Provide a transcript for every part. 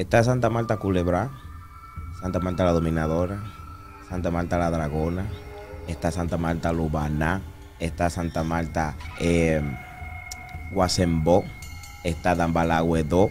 Está Santa Marta Culebra, Santa Marta la Dominadora, Santa Marta la Dragona, está Santa Marta Lubaná, está Santa Marta eh, está Dambalahuedó.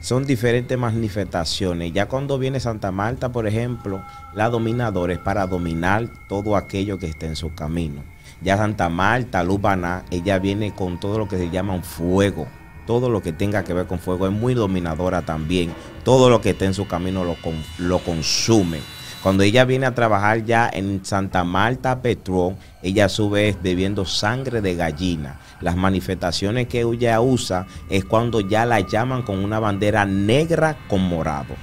Son diferentes manifestaciones. Ya cuando viene Santa Marta, por ejemplo, la dominadora es para dominar todo aquello que está en su camino. Ya Santa Marta, Lubaná, ella viene con todo lo que se llama un fuego todo lo que tenga que ver con fuego. Es muy dominadora también. Todo lo que esté en su camino lo, lo consume. Cuando ella viene a trabajar ya en Santa Marta Petró, ella sube bebiendo sangre de gallina. Las manifestaciones que ella usa es cuando ya la llaman con una bandera negra con morado.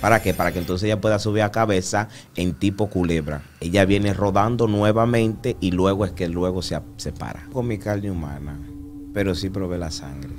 ¿Para qué? Para que entonces ella pueda subir a cabeza en tipo culebra. Ella viene rodando nuevamente y luego es que luego se separa. Con mi carne humana pero sí probé la sangre.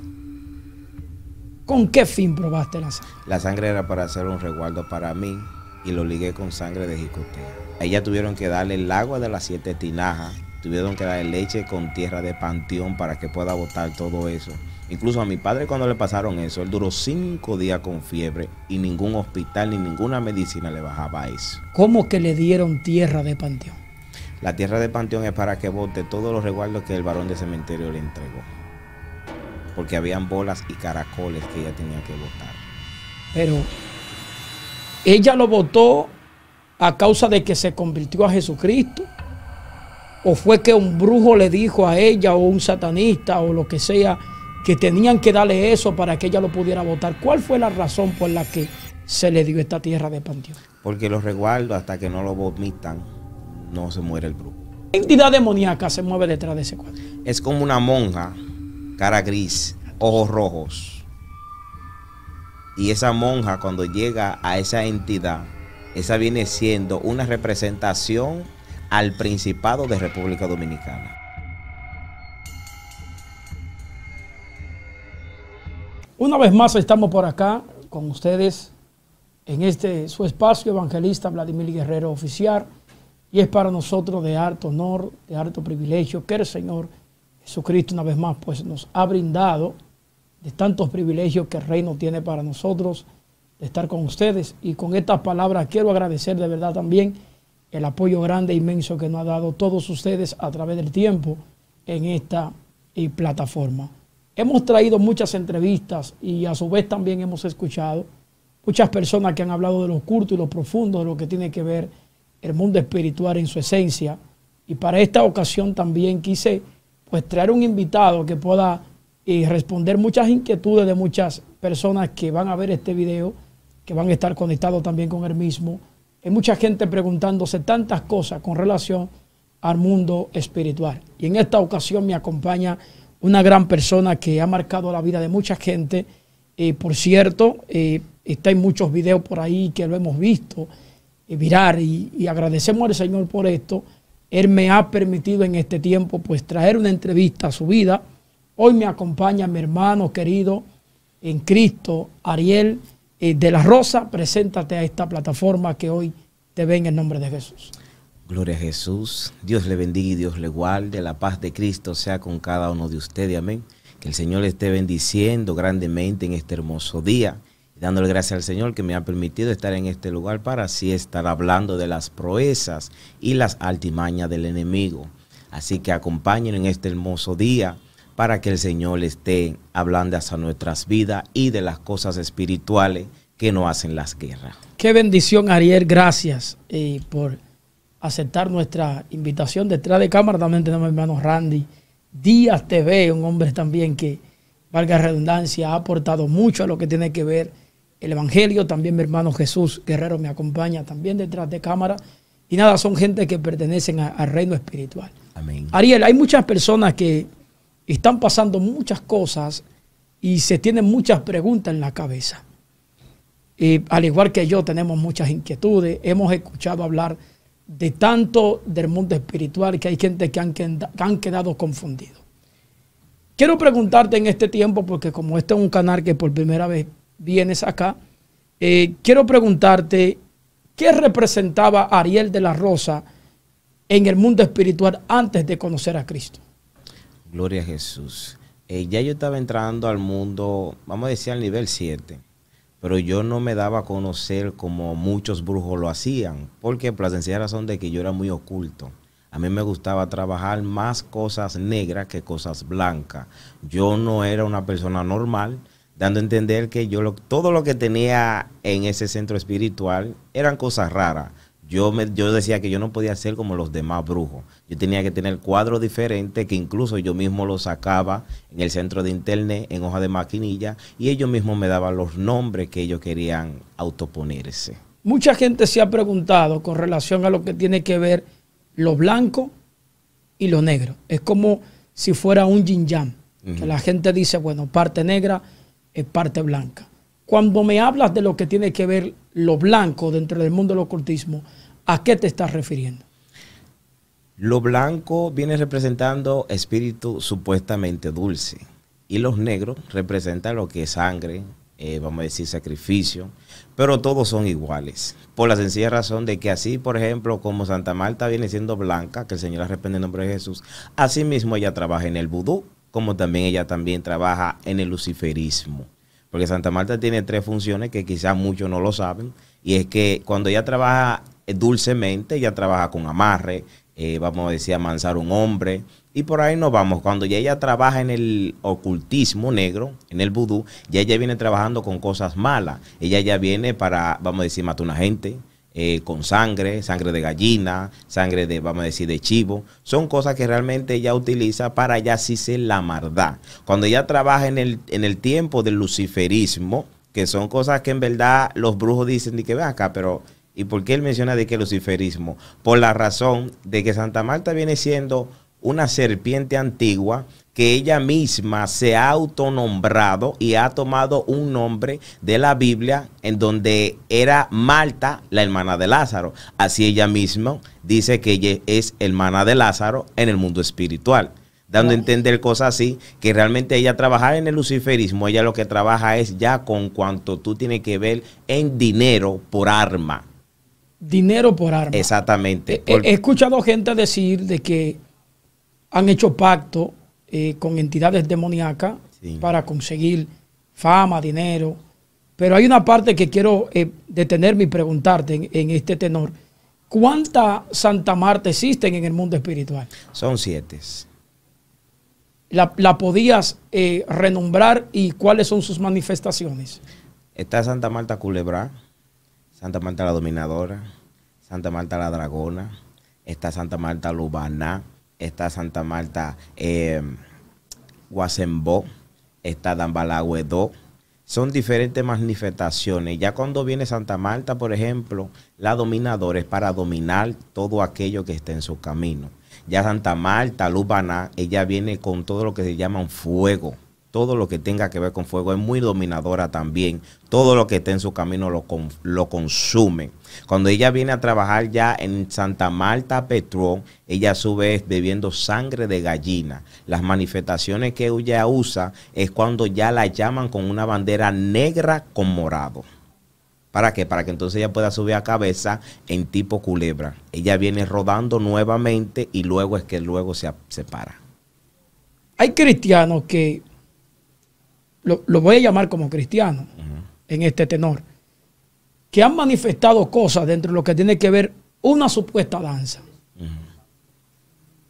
¿Con qué fin probaste la sangre? La sangre era para hacer un resguardo para mí y lo ligué con sangre de jicotea. A ella tuvieron que darle el agua de las siete tinajas, tuvieron que darle leche con tierra de panteón para que pueda botar todo eso. Incluso a mi padre cuando le pasaron eso, él duró cinco días con fiebre y ningún hospital ni ninguna medicina le bajaba eso. ¿Cómo que le dieron tierra de panteón? La tierra de panteón es para que bote todos los resguardos que el varón de cementerio le entregó porque habían bolas y caracoles que ella tenía que votar. Pero ella lo votó a causa de que se convirtió a Jesucristo. O fue que un brujo le dijo a ella o un satanista o lo que sea que tenían que darle eso para que ella lo pudiera votar. ¿Cuál fue la razón por la que se le dio esta tierra de Panteón? Porque los resguardo hasta que no lo vomitan, no se muere el brujo. ¿Qué entidad demoníaca se mueve detrás de ese cuadro? Es como una monja cara gris, ojos rojos. Y esa monja cuando llega a esa entidad, esa viene siendo una representación al Principado de República Dominicana. Una vez más estamos por acá con ustedes en este su espacio evangelista Vladimir Guerrero Oficial y es para nosotros de harto honor, de harto privilegio que el Señor Jesucristo una vez más pues nos ha brindado de tantos privilegios que el reino tiene para nosotros, de estar con ustedes. Y con estas palabras quiero agradecer de verdad también el apoyo grande e inmenso que nos ha dado todos ustedes a través del tiempo en esta eh, plataforma. Hemos traído muchas entrevistas y a su vez también hemos escuchado muchas personas que han hablado de lo oculto y lo profundo de lo que tiene que ver el mundo espiritual en su esencia. Y para esta ocasión también quise pues traer un invitado que pueda eh, responder muchas inquietudes de muchas personas que van a ver este video, que van a estar conectados también con él mismo. Hay mucha gente preguntándose tantas cosas con relación al mundo espiritual. Y en esta ocasión me acompaña una gran persona que ha marcado la vida de mucha gente. Eh, por cierto, eh, está en muchos videos por ahí que lo hemos visto virar y agradecemos al Señor por esto él me ha permitido en este tiempo pues traer una entrevista a su vida. Hoy me acompaña mi hermano querido en Cristo, Ariel eh, de la Rosa. Preséntate a esta plataforma que hoy te ve en el nombre de Jesús. Gloria a Jesús. Dios le bendiga y Dios le guarde. La paz de Cristo sea con cada uno de ustedes. Amén. Que el Señor le esté bendiciendo grandemente en este hermoso día dándole gracias al Señor que me ha permitido estar en este lugar para así estar hablando de las proezas y las altimañas del enemigo. Así que acompañen en este hermoso día para que el Señor esté hablando hasta nuestras vidas y de las cosas espirituales que no hacen las guerras. Qué bendición, Ariel. Gracias eh, por aceptar nuestra invitación. Detrás de cámara también tenemos hermano Randy Díaz TV, un hombre también que, valga redundancia, ha aportado mucho a lo que tiene que ver el Evangelio. También mi hermano Jesús Guerrero me acompaña también detrás de cámara. Y nada, son gente que pertenecen al reino espiritual. Amén. Ariel, hay muchas personas que están pasando muchas cosas y se tienen muchas preguntas en la cabeza. Y eh, al igual que yo, tenemos muchas inquietudes. Hemos escuchado hablar de tanto del mundo espiritual que hay gente que han, han quedado confundidos. Quiero preguntarte en este tiempo, porque como este es un canal que por primera vez vienes acá. Eh, quiero preguntarte, ¿qué representaba Ariel de la Rosa en el mundo espiritual antes de conocer a Cristo? Gloria a Jesús. Eh, ya yo estaba entrando al mundo, vamos a decir al nivel 7, pero yo no me daba a conocer como muchos brujos lo hacían, porque por la sencilla razón de que yo era muy oculto. A mí me gustaba trabajar más cosas negras que cosas blancas. Yo no era una persona normal, dando a entender que yo todo lo que tenía en ese centro espiritual eran cosas raras. Yo, me, yo decía que yo no podía ser como los demás brujos. Yo tenía que tener cuadros diferentes que incluso yo mismo los sacaba en el centro de internet, en hoja de maquinilla, y ellos mismos me daban los nombres que ellos querían autoponerse. Mucha gente se ha preguntado con relación a lo que tiene que ver lo blanco y lo negro. Es como si fuera un yin yang. la gente dice, bueno, parte negra, parte blanca. Cuando me hablas de lo que tiene que ver lo blanco dentro del mundo del ocultismo, ¿a qué te estás refiriendo? Lo blanco viene representando espíritu supuestamente dulce y los negros representan lo que es sangre, eh, vamos a decir sacrificio, pero todos son iguales. Por la sencilla razón de que así, por ejemplo, como Santa Marta viene siendo blanca, que el Señor arrepende en nombre de Jesús, así mismo ella trabaja en el vudú, como también ella también trabaja en el luciferismo. Porque Santa Marta tiene tres funciones que quizás muchos no lo saben, y es que cuando ella trabaja eh, dulcemente, ella trabaja con amarre, eh, vamos a decir, amansar un hombre, y por ahí nos vamos. Cuando ya ella trabaja en el ocultismo negro, en el vudú, ya ella viene trabajando con cosas malas. Ella ya viene para, vamos a decir, matar a una gente, eh, con sangre, sangre de gallina, sangre de, vamos a decir, de chivo. Son cosas que realmente ella utiliza para ya sí se la maldad. Cuando ella trabaja en el, en el tiempo del luciferismo, que son cosas que en verdad los brujos dicen ni que ven acá, pero ¿y por qué él menciona de que luciferismo? Por la razón de que Santa Marta viene siendo una serpiente antigua que ella misma se ha autonombrado y ha tomado un nombre de la Biblia en donde era Marta, la hermana de Lázaro. Así ella misma dice que ella es hermana de Lázaro en el mundo espiritual dando a entender cosas así, que realmente ella trabaja en el luciferismo, ella lo que trabaja es ya con cuanto tú tienes que ver en dinero por arma. Dinero por arma. Exactamente. Eh, eh, he escuchado gente decir de que han hecho pacto eh, con entidades demoníacas para conseguir fama, dinero. Pero hay una parte que quiero eh, detenerme y preguntarte en, este tenor. ¿Cuántas Santa Marta existen en el mundo espiritual? Son siete. ¿La, podías eh, renombrar y cuáles son sus manifestaciones? Está Santa Marta Culebra, Santa Marta la Dominadora, Santa Marta la Dragona, está Santa Marta Lubaná, está Santa Marta, eh, Guasembo, está Dambalagüe Son diferentes manifestaciones. Ya cuando viene Santa Marta, por ejemplo, la dominadora es para dominar todo aquello que está en su camino. Ya Santa Marta, Lubaná, ella viene con todo lo que se llama un fuego todo lo que tenga que ver con fuego, es muy dominadora también. Todo lo que esté en su camino lo, lo consume. Cuando ella viene a trabajar ya en Santa Marta Petrón, ella sube bebiendo sangre de gallina. Las manifestaciones que ella usa es cuando ya la llaman con una bandera negra con morado. ¿Para qué? Para que entonces ella pueda subir a cabeza en tipo culebra. Ella viene rodando nuevamente y luego es que luego se separa. Hay cristianos que lo, voy a llamar como cristiano en este tenor, que han manifestado cosas dentro de lo que tiene que ver una supuesta danza.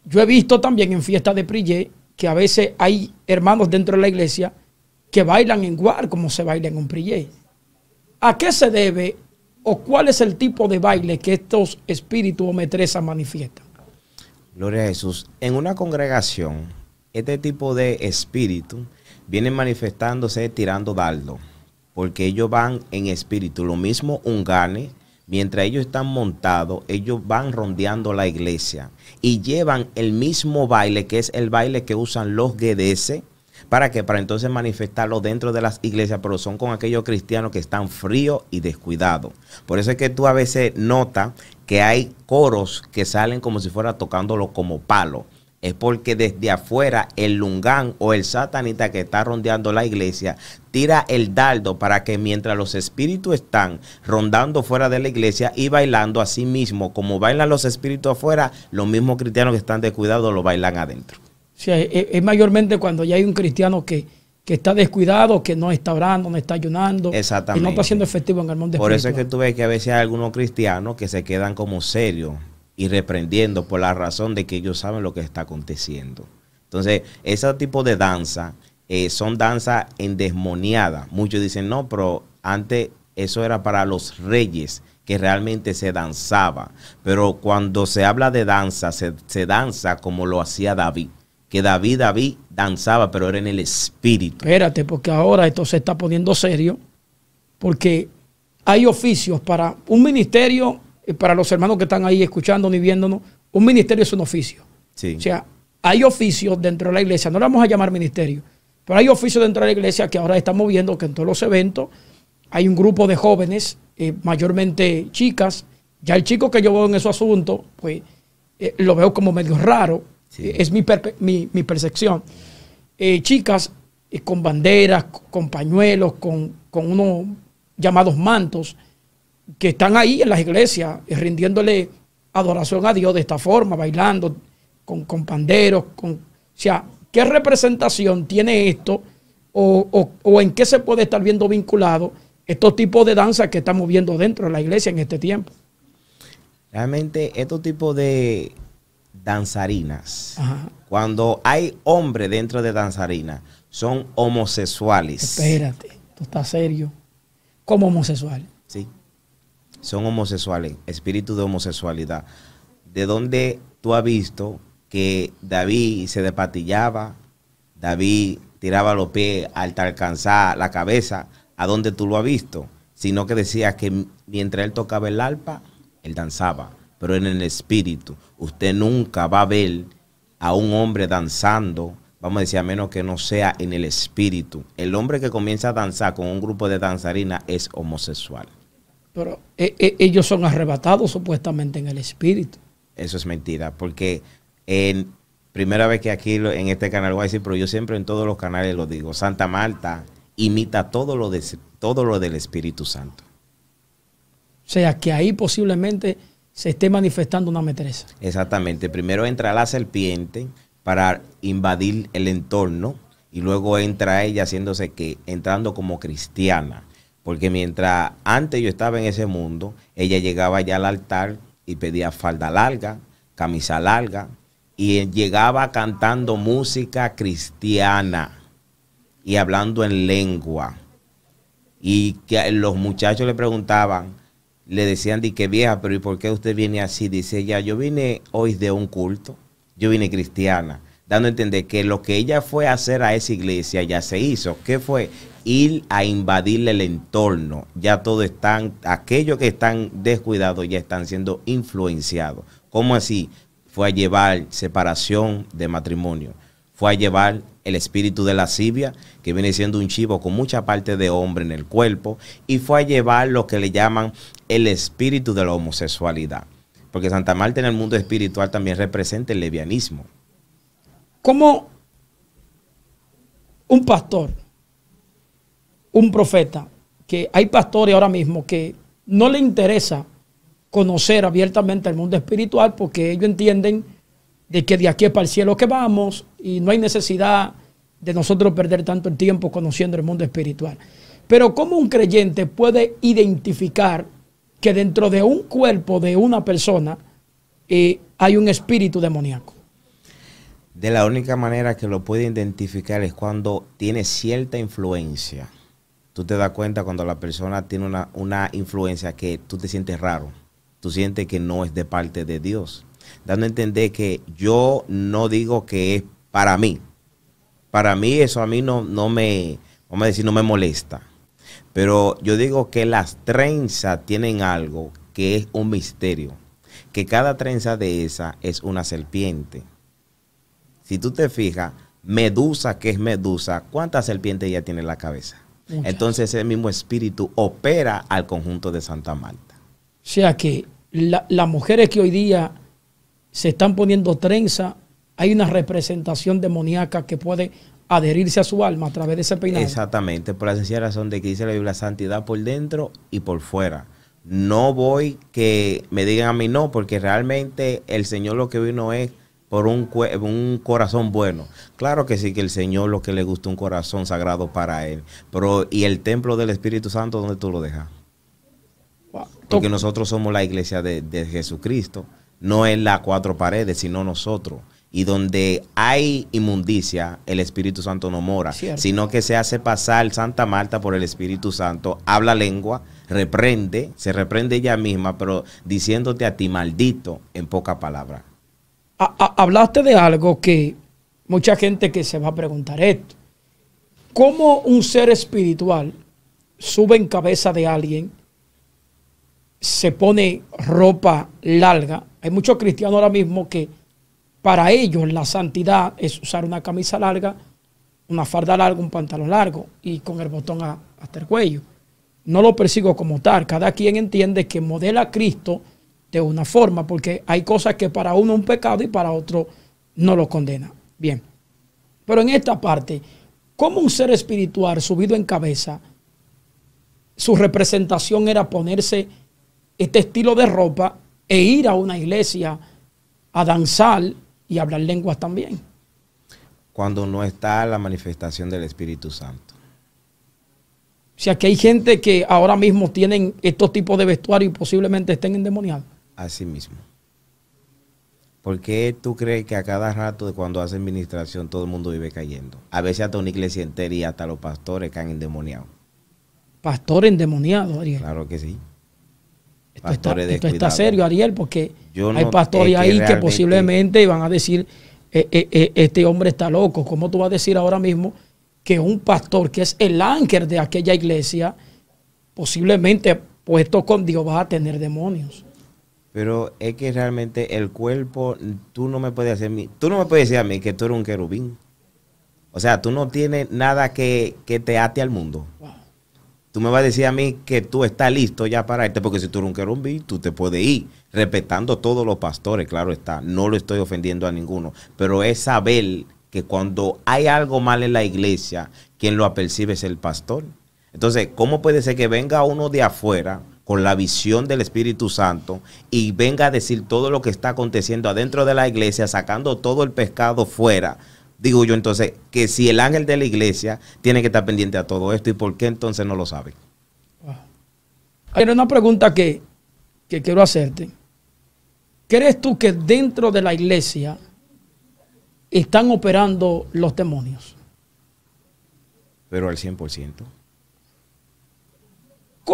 Yo he visto también en fiestas de Prillé que a veces hay hermanos dentro de la iglesia que bailan en guar como se baila en un Prillé. ¿A qué se debe o cuál es el tipo de baile que estos espíritus o metresas manifiestan? Gloria a Jesús. En una congregación, este tipo de espíritu vienen manifestándose tirando dardo, porque ellos van en espíritu. Lo mismo un gane, mientras ellos están montados, ellos van rondeando la iglesia y llevan el mismo baile, que es el baile que usan los GDS, ¿Para que Para entonces manifestarlo dentro de las iglesias, pero son con aquellos cristianos que están fríos y descuidados. Por eso es que tú a veces notas que hay coros que salen como si fuera tocándolo como palo es porque desde afuera el lungán o el satanita que está rondeando la iglesia tira el dardo para que mientras los espíritus están rondando fuera de la iglesia y bailando a sí mismo, como bailan los espíritus afuera, los mismos cristianos que están descuidados lo bailan adentro. es, mayormente cuando ya hay un cristiano que, está descuidado, que no está orando, no está ayunando, Exactamente. y no está siendo efectivo en el mundo Por eso es que tú ves que a veces hay algunos cristianos que se quedan como serios, y reprendiendo por la razón de que ellos saben lo que está aconteciendo. Entonces, ese tipo de danza eh, son danzas endemoniadas Muchos dicen, no, pero antes eso era para los reyes que realmente se danzaba. Pero cuando se habla de danza, se, se danza como lo hacía David que David, David danzaba, pero era en el espíritu. Espérate, porque ahora esto se está poniendo serio, porque hay oficios para un ministerio eh, para los hermanos que están ahí escuchándonos y viéndonos, un ministerio es un oficio. O sea, hay oficios dentro de la iglesia, no lo vamos a llamar ministerio, pero hay oficios dentro de la iglesia que ahora estamos viendo que en todos los eventos hay un grupo de jóvenes, eh, mayormente chicas. Ya el chico que yo veo en ese asunto pues eh, lo veo como medio raro. es mi, percepción. chicas con banderas, con pañuelos, con, con unos llamados mantos que están ahí en las iglesias eh, rindiéndole adoración a Dios de esta forma, bailando con, con panderos, con, o sea, ¿qué representación tiene esto o, en qué se puede estar viendo vinculado estos tipos de danzas que estamos viendo dentro de la iglesia en este tiempo? Realmente estos tipos de danzarinas, cuando hay hombres dentro de danzarinas, son homosexuales. Espérate, tú estás serio. ¿Cómo homosexuales? Sí son homosexuales, espíritu de homosexualidad. ¿De dónde tú has visto que David se despatillaba, David tiraba los pies hasta alcanzar la cabeza? ¿A dónde tú lo has visto? Sino que decía que mientras él tocaba el alpa, él danzaba, pero en el espíritu. Usted nunca va a ver a un hombre danzando vamos a decir, a menos que no sea en el espíritu. El hombre que comienza a danzar con un grupo de danzarinas es homosexual. Pero eh, eh, ellos son arrebatados supuestamente en el espíritu. Eso es mentira, porque en, primera vez que aquí en este canal voy a decir, pero yo siempre en todos los canales lo digo, Santa Marta imita todo lo, de, todo lo del Espíritu Santo. O sea, que ahí posiblemente se esté manifestando una metresa. Exactamente. Primero entra la serpiente para invadir el entorno y luego entra ella haciéndose que entrando como cristiana porque mientras antes yo estaba en ese mundo, ella llegaba ya al altar y pedía falda larga, camisa larga, y llegaba cantando música cristiana y hablando en lengua. Y que los muchachos le preguntaban, le decían, di que vieja, pero ¿y por qué usted viene así? Dice ella, yo vine hoy de un culto, yo vine cristiana, dando a entender que lo que ella fue a hacer a esa iglesia ya se hizo. ¿Qué fue? ir a invadirle el entorno. Ya todo están, aquellos que están descuidados ya están siendo influenciados. ¿Cómo así? Fue a llevar separación de matrimonio. Fue a llevar el espíritu de lascivia, que viene siendo un chivo con mucha parte de hombre en el cuerpo, y fue a llevar lo que le llaman el espíritu de la homosexualidad. Porque Santa Marta en el mundo espiritual también representa el levianismo. ¿Cómo un pastor un profeta, que hay pastores ahora mismo que no le interesa conocer abiertamente el mundo espiritual porque ellos entienden de que de aquí es para el cielo que vamos y no hay necesidad de nosotros perder tanto el tiempo conociendo el mundo espiritual. Pero ¿cómo un creyente puede identificar que dentro de un cuerpo de una persona eh, hay un espíritu demoníaco? De la única manera que lo puede identificar es cuando tiene cierta influencia tú te das cuenta cuando la persona tiene una, influencia que tú te sientes raro, tú sientes que no es de parte de Dios, dando a entender que yo no digo que es para mí. Para mí eso a mí no, no me, vamos a decir, no me molesta. Pero yo digo que las trenzas tienen algo que es un misterio. Que cada trenza de esa es una serpiente. Si tú te fijas, Medusa, que es Medusa, ¿cuántas serpientes ya tiene en la cabeza? Entonces ese mismo espíritu opera al conjunto de Santa Marta. O sea que las mujeres que hoy día se están poniendo trenza, hay una representación demoníaca que puede adherirse a su alma a través de ese peinado. Exactamente, por la sencilla razón de que dice la Biblia santidad por dentro y por fuera. No voy que me digan a mí no, porque realmente el Señor lo que vino es por un, un, corazón bueno. Claro que sí, que el Señor lo que le gusta un corazón sagrado para Él. Pero, ¿y el templo del Espíritu Santo dónde tú lo dejas? Porque nosotros somos la iglesia de, Jesucristo. No es las cuatro paredes, sino nosotros. Y donde hay inmundicia, el Espíritu Santo no mora. Sino que se hace pasar Santa Marta por el Espíritu Santo, habla lengua, reprende, se reprende ella misma, pero diciéndote a ti maldito en poca palabra hablaste de algo que mucha gente que se va a preguntar esto. ¿Cómo un ser espiritual sube en cabeza de alguien, se pone ropa larga? Hay muchos cristianos ahora mismo que para ellos la santidad es usar una camisa larga, una farda larga, un pantalón largo y con el botón hasta el cuello. No lo persigo como tal. Cada quien entiende que modela a Cristo de una forma, porque hay cosas que para uno es un pecado y para otro no lo condena. Bien, pero en esta parte, como un ser espiritual subido en cabeza, su representación era ponerse este estilo de ropa e ir a una iglesia a danzar y hablar lenguas también. Cuando no está la manifestación del Espíritu Santo. O sea que hay gente que ahora mismo tienen estos tipos de vestuario y posiblemente estén endemoniados a sí mismo? ¿Por qué tú crees que a cada rato de cuando hace administración todo el mundo vive cayendo? A veces hasta una iglesia entera y hasta los pastores han endemoniado. Pastor endemoniado, Ariel. Claro que sí. Esto, está, serio, Ariel, porque Yo hay pastores ahí que, posiblemente van a decir, eh, eh, eh, este hombre está loco. ¿Cómo tú vas a decir ahora mismo que un pastor que es el ánker de aquella iglesia, posiblemente puesto con Dios, va a tener demonios? Pero es que realmente el cuerpo, tú no me puedes hacer mí, tú no me puedes decir a mí que tú eres un querubín. O sea, tú no tienes nada que, te ate al mundo. Tú me vas a decir a mí que tú estás listo ya para irte, porque si tú eres un querubín, tú te puedes ir, respetando todos los pastores, claro está. No lo estoy ofendiendo a ninguno, pero es saber que cuando hay algo mal en la iglesia, quien lo apercibe es el pastor. Entonces, ¿cómo puede ser que venga uno de afuera la visión del Espíritu Santo y venga a decir todo lo que está aconteciendo adentro de la iglesia, sacando todo el pescado fuera. Digo yo entonces que si el ángel de la iglesia tiene que estar pendiente a todo esto, ¿y por qué entonces no lo sabe? Hay una pregunta que, que quiero hacerte. ¿Crees tú que dentro de la iglesia están operando los demonios? Pero al 100%.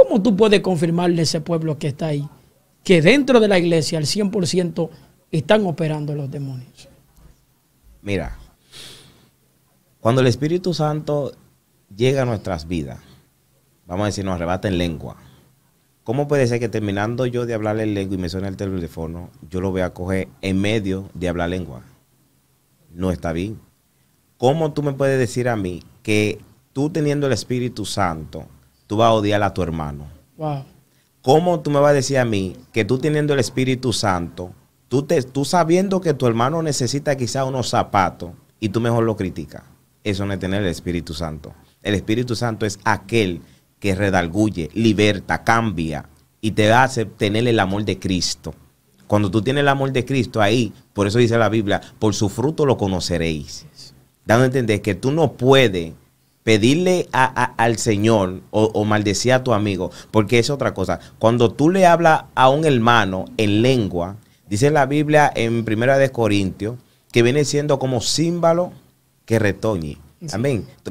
¿Cómo tú puedes confirmarle a ese pueblo que está ahí que dentro de la iglesia al 100% están operando los demonios? Mira, cuando el Espíritu Santo llega a nuestras vidas, vamos a decir, nos arrebata en lengua. ¿Cómo puede ser que terminando yo de hablar en lengua y me suena el teléfono, yo lo voy a coger en medio de hablar lengua? No está bien. ¿Cómo tú me puedes decir a mí que tú teniendo el Espíritu Santo tú vas a odiar a tu hermano. Wow. ¿Cómo tú me vas a decir a mí que tú teniendo el Espíritu Santo, tú, te, tú sabiendo que tu hermano necesita quizá unos zapatos y tú mejor lo criticas? Eso no es tener el Espíritu Santo. El Espíritu Santo es aquel que redarguye, liberta, cambia y te hace tener el amor de Cristo. Cuando tú tienes el amor de Cristo ahí, por eso dice la Biblia, por su fruto lo conoceréis. Dando a entender que tú no puedes pedirle al Señor o, maldecir a tu amigo, porque es otra cosa. Cuando tú le hablas a un hermano en lengua, dice la Biblia en Primera de Corintios, que viene siendo como símbolo que retoñe.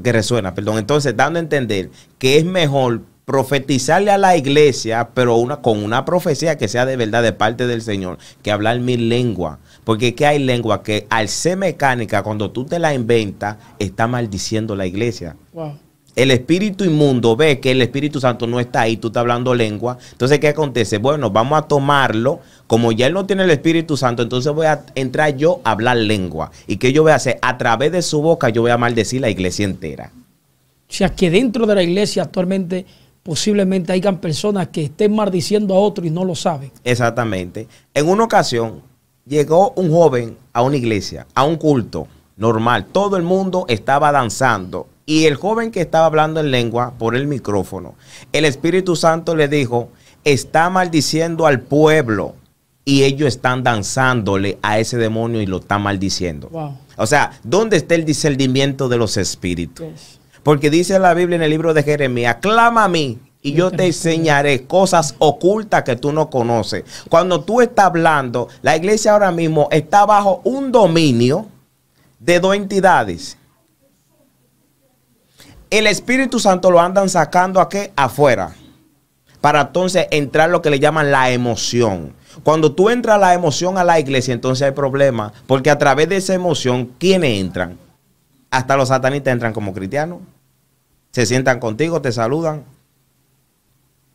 Que resuena, perdón. Entonces, dando a entender que es mejor profetizarle a la iglesia, pero una, con una profecía que sea de verdad de parte del Señor, que hablar mi lengua. Porque que hay lengua que al ser mecánica, cuando tú te la inventas, está maldiciendo la iglesia. El espíritu inmundo ve que el Espíritu Santo no está ahí, tú estás hablando lengua. Entonces, ¿qué acontece? Bueno, vamos a tomarlo. Como ya él no tiene el Espíritu Santo, entonces voy a entrar yo a hablar lengua. ¿Y qué yo voy a hacer? A través de su boca yo voy a maldecir la iglesia entera. O sea, que dentro de la iglesia actualmente posiblemente hayan personas que estén maldiciendo a otro y no lo saben. Exactamente. En una ocasión, llegó un joven a una iglesia, a un culto normal. Todo el mundo estaba danzando. Y el joven que estaba hablando en lengua por el micrófono, el Espíritu Santo le dijo, está maldiciendo al pueblo. Y ellos están danzándole a ese demonio y lo está maldiciendo. O sea, ¿dónde está el discernimiento de los espíritus? Porque dice la Biblia en el libro de Jeremías, clama a mí y yo te enseñaré cosas ocultas que tú no conoces. Cuando tú estás hablando, la iglesia ahora mismo está bajo un dominio de dos entidades. El Espíritu Santo lo andan sacando a qué? Afuera. Para entonces entrar lo que le llaman la emoción. Cuando tú entras la emoción a la iglesia, entonces hay problemas. Porque a través de esa emoción, ¿quiénes entran? Hasta los satanistas entran como cristianos. Se sientan contigo, te saludan,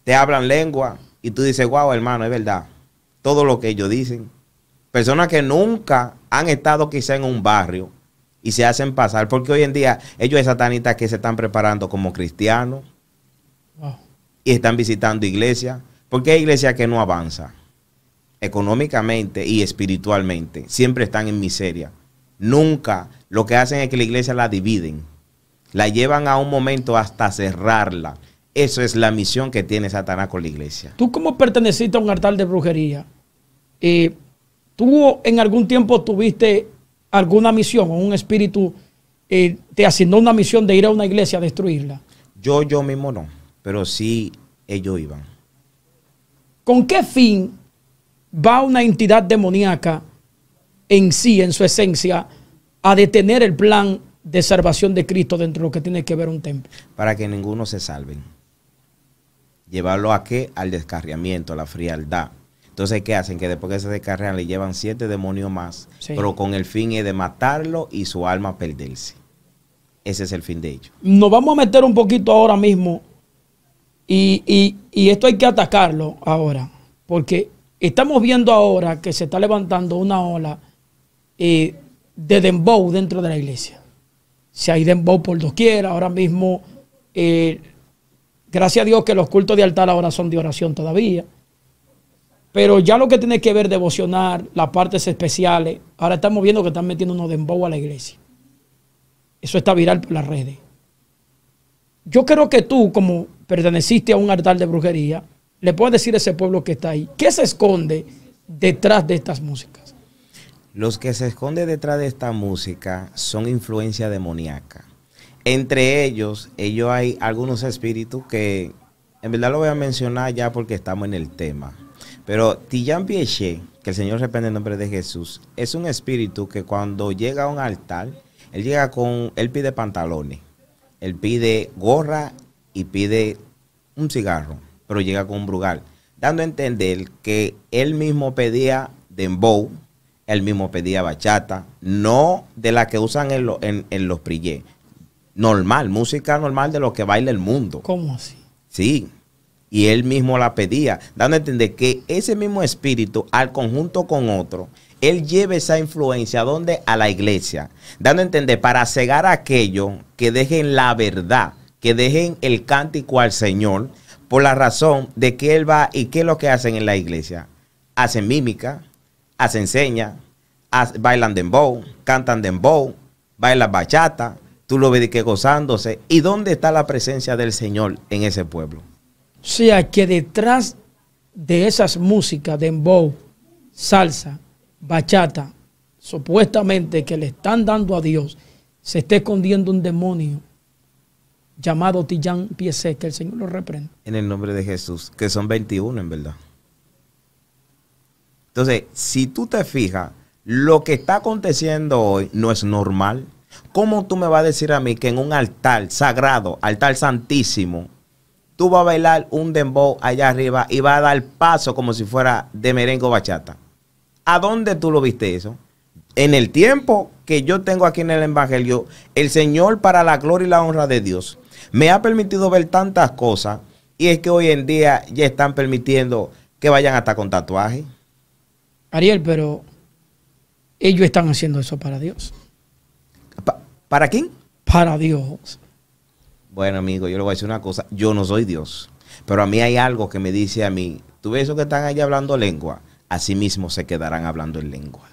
te hablan lengua y tú dices, wow, hermano, es verdad. Todo lo que ellos dicen. Personas que nunca han estado quizá en un barrio y se hacen pasar, porque hoy en día ellos hay satanistas que se están preparando como cristianos y están visitando iglesias, porque hay iglesias que no avanza económicamente y espiritualmente, siempre están en miseria. Nunca lo que hacen es que la iglesia la dividen, la llevan a un momento hasta cerrarla eso es la misión que tiene Satanás con la iglesia. Tú como perteneciste a un altar de brujería, eh, ¿tú en algún tiempo tuviste alguna misión o un espíritu eh, te asignó una misión de ir a una iglesia a destruirla? Yo, yo mismo no, pero sí ellos iban. ¿Con qué fin va una entidad demoníaca en sí, en su esencia, a detener el plan de salvación de Cristo dentro de lo que tiene que ver un templo? Para que ninguno se salven llevarlo a qué? Al descarriamiento, a la frialdad. Entonces, ¿qué hacen? Que después que se descarrian, le llevan siete demonios más, pero con el fin de matarlo y su alma perderse. Ese es el fin de ellos. Nos vamos a meter un poquito ahora mismo y, esto hay que atacarlo ahora, porque estamos viendo ahora que se está levantando una ola eh, de dembow dentro de la iglesia. Si hay dembow por doquier, ahora mismo eh, Gracias a Dios que los cultos de altar ahora son de oración todavía. Pero ya lo que tiene que ver devocionar, las partes especiales, ahora estamos viendo que están metiendo uno de a la iglesia. Eso está viral por las redes. Yo creo que tú, como perteneciste a un altar de brujería, le puedes decir a ese pueblo que está ahí, ¿qué se esconde detrás de estas músicas? Los que se esconden detrás de esta música son influencia demoníaca entre ellos, ellos eh, hay algunos espíritus que en verdad lo voy a mencionar ya porque estamos en el tema. Pero Tillán Pieche, que el Señor repende en nombre de Jesús, es un espíritu que cuando llega a un altar, él llega con, él pide pantalones, él pide gorra y pide un cigarro, pero llega con un brugal, dando a entender que él mismo pedía dembow, él mismo pedía bachata, no de la que usan en, los prillés, normal, música normal de lo que baila el mundo. ¿Cómo así? Sí. Y él mismo la pedía, dando a entender que ese mismo espíritu, al conjunto con otro, él lleva esa influencia donde a la iglesia, dando a entender para cegar a aquellos que dejen la verdad, que dejen el cántico al Señor, por la razón de que él va y qué es lo que hacen en la iglesia. Hacen mímica, hacen señas, bailan dembow, cantan dembow, bailan bachata, tú lo ves que gozándose. ¿Y dónde está la presencia del Señor en ese pueblo? O sea, que detrás de esas músicas de dembow, salsa, bachata, supuestamente que le están dando a Dios, se está escondiendo un demonio llamado Tillán Piese que el Señor lo reprende. En el nombre de Jesús, que son 21 en verdad. Entonces, si tú te fijas, lo que está aconteciendo hoy no es normal. ¿Cómo tú me vas a decir a mí que en un altar sagrado, altar santísimo, tú vas a bailar un dembow allá arriba y vas a dar paso como si fuera de merengue bachata? ¿A dónde tú lo viste eso? En el tiempo que yo tengo aquí en el Evangelio, el Señor para la gloria y la honra de Dios me ha permitido ver tantas cosas y es que hoy en día ya están permitiendo que vayan hasta con tatuaje. Ariel, pero ellos están haciendo eso para Dios. ¿Para quién? Para Dios. Bueno, amigo, yo le voy a decir una cosa. Yo no soy Dios. Pero a mí hay algo que me dice a mí. Tú ves eso que están ahí hablando lengua. Así mismo se quedarán hablando en lengua.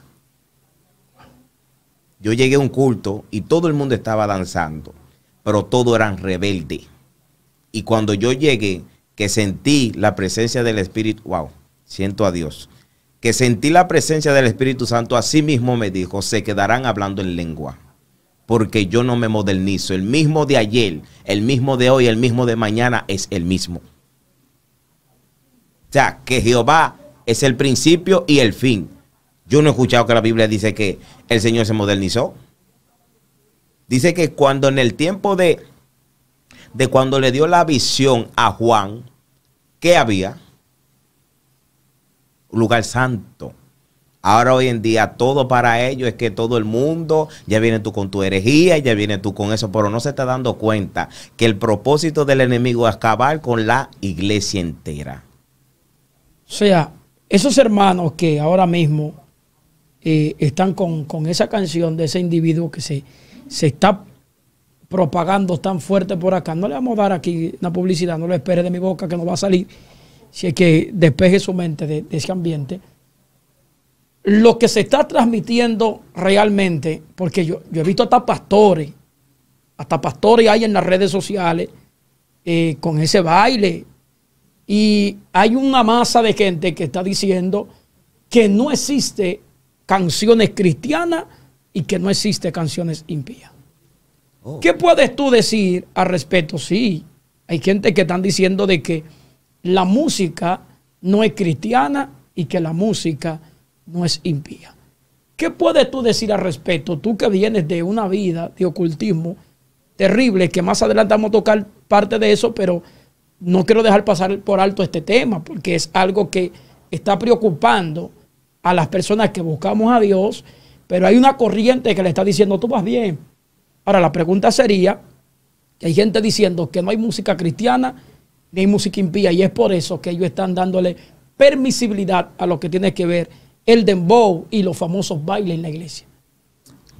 Yo llegué a un culto y todo el mundo estaba danzando. Pero todos eran rebeldes. Y cuando yo llegué, que sentí la presencia del Espíritu, wow, siento a Dios. Que sentí la presencia del Espíritu Santo, así mismo me dijo, se quedarán hablando en lengua porque yo no me modernizo. El mismo de ayer, el mismo de hoy, el mismo de mañana es el mismo. O sea, que Jehová es el principio y el fin. Yo no he escuchado que la Biblia dice que el Señor se modernizó. Dice que cuando en el tiempo de, de cuando le dio la visión a Juan, ¿qué había? Un lugar santo. Ahora hoy en día todo para ellos es que todo el mundo, ya viene tú con tu herejía, ya viene tú con eso, pero no se está dando cuenta que el propósito del enemigo es acabar con la iglesia entera. O sea, esos hermanos que ahora mismo eh, están con, esa canción de ese individuo que se, se está propagando tan fuerte por acá, no le vamos a dar aquí una publicidad, no lo espere de mi boca que no va a salir, si es que despeje su mente de ese ambiente lo que se está transmitiendo realmente, porque yo, he visto hasta pastores, hasta pastores hay en las redes sociales eh, con ese baile. Y hay una masa de gente que está diciendo que no existe canciones cristianas y que no existe canciones impías. Oh. ¿Qué puedes tú decir al respecto? Sí, hay gente que están diciendo de que la música no es cristiana y que la música no es impía. ¿Qué puedes tú decir al respecto? Tú que vienes de una vida de ocultismo terrible, que más adelante vamos a tocar parte de eso, pero no quiero dejar pasar por alto este tema, porque es algo que está preocupando a las personas que buscamos a Dios, pero hay una corriente que le está diciendo, tú vas bien. Ahora, la pregunta sería, que hay gente diciendo que no hay música cristiana ni hay música impía, y es por eso que ellos están dándole permisibilidad a lo que tiene que ver el dembow y los famosos bailes en la iglesia.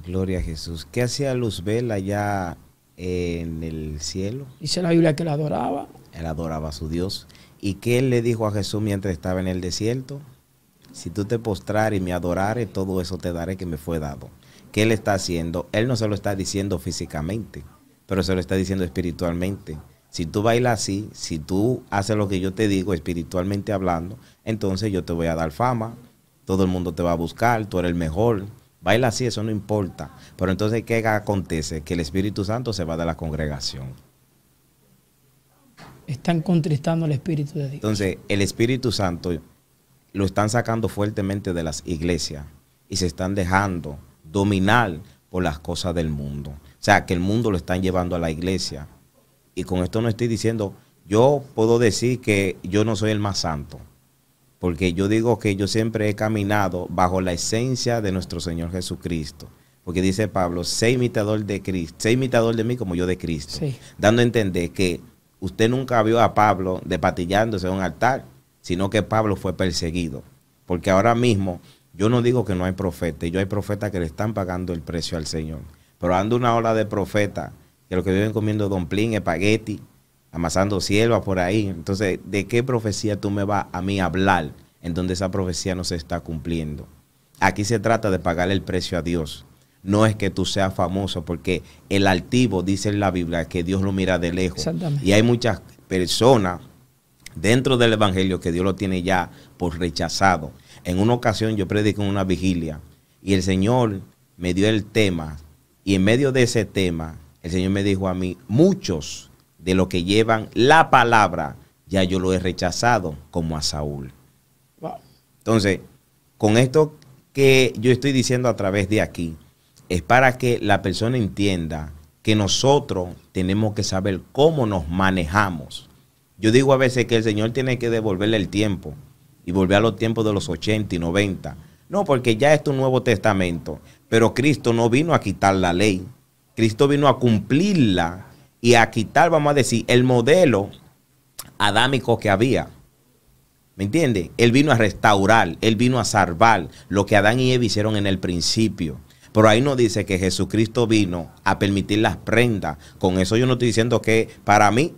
Gloria a Jesús. ¿Qué hacía Luzbel allá en el cielo? Dice la Biblia que la adoraba. Él adoraba a su Dios. ¿Y qué él le dijo a Jesús mientras estaba en el desierto? Si tú te postrares y me adorares, todo eso te daré que me fue dado. ¿Qué él está haciendo? Él no se lo está diciendo físicamente, pero se lo está diciendo espiritualmente. Si tú bailas así, si tú haces lo que yo te digo espiritualmente hablando, entonces yo te voy a dar fama, todo el mundo te va a buscar, tú eres el mejor. Baila así, eso no importa. Pero entonces, ¿qué acontece? Que el Espíritu Santo se va de la congregación. Están contristando al Espíritu de Dios. Entonces, el Espíritu Santo lo están sacando fuertemente de las iglesias y se están dejando dominar por las cosas del mundo. O sea, que el mundo lo están llevando a la iglesia. Y con esto no estoy diciendo, yo puedo decir que yo no soy el más santo porque yo digo que yo siempre he caminado bajo la esencia de nuestro Señor Jesucristo. Porque dice Pablo, sé imitador de Cristo, sé imitador de mí como yo de Cristo. Dando a entender que usted nunca vio a Pablo despatillándose en un altar, sino que Pablo fue perseguido. Porque ahora mismo yo no digo que no hay profeta, yo hay profetas que le están pagando el precio al Señor. Pero ando una ola de profeta, que lo que viven comiendo don espagueti, amasando sierva por ahí. Entonces, ¿de qué profecía tú me vas a mí a hablar en donde esa profecía no se está cumpliendo? Aquí se trata de pagar el precio a Dios. No es que tú seas famoso, porque el altivo dice en la Biblia que Dios lo mira de lejos. Y hay muchas personas dentro del Evangelio que Dios lo tiene ya por rechazado. En una ocasión yo predico en una vigilia y el Señor me dio el tema y en medio de ese tema el Señor me dijo a mí, muchos de lo que llevan la palabra, ya yo lo he rechazado como a Saúl. Entonces, con esto que yo estoy diciendo a través de aquí, es para que la persona entienda que nosotros tenemos que saber cómo nos manejamos. Yo digo a veces que el Señor tiene que devolverle el tiempo y volver a los tiempos de los 80 y 90. No, porque ya es tu Nuevo Testamento. Pero Cristo no vino a quitar la ley. Cristo vino a cumplirla y a quitar, vamos a decir, el modelo adámico que había. ¿Me entiende? Él vino a restaurar, él vino a salvar lo que Adán y Eva hicieron en el principio. Pero ahí no dice que Jesucristo vino a permitir las prendas. Con eso yo no estoy diciendo que para mí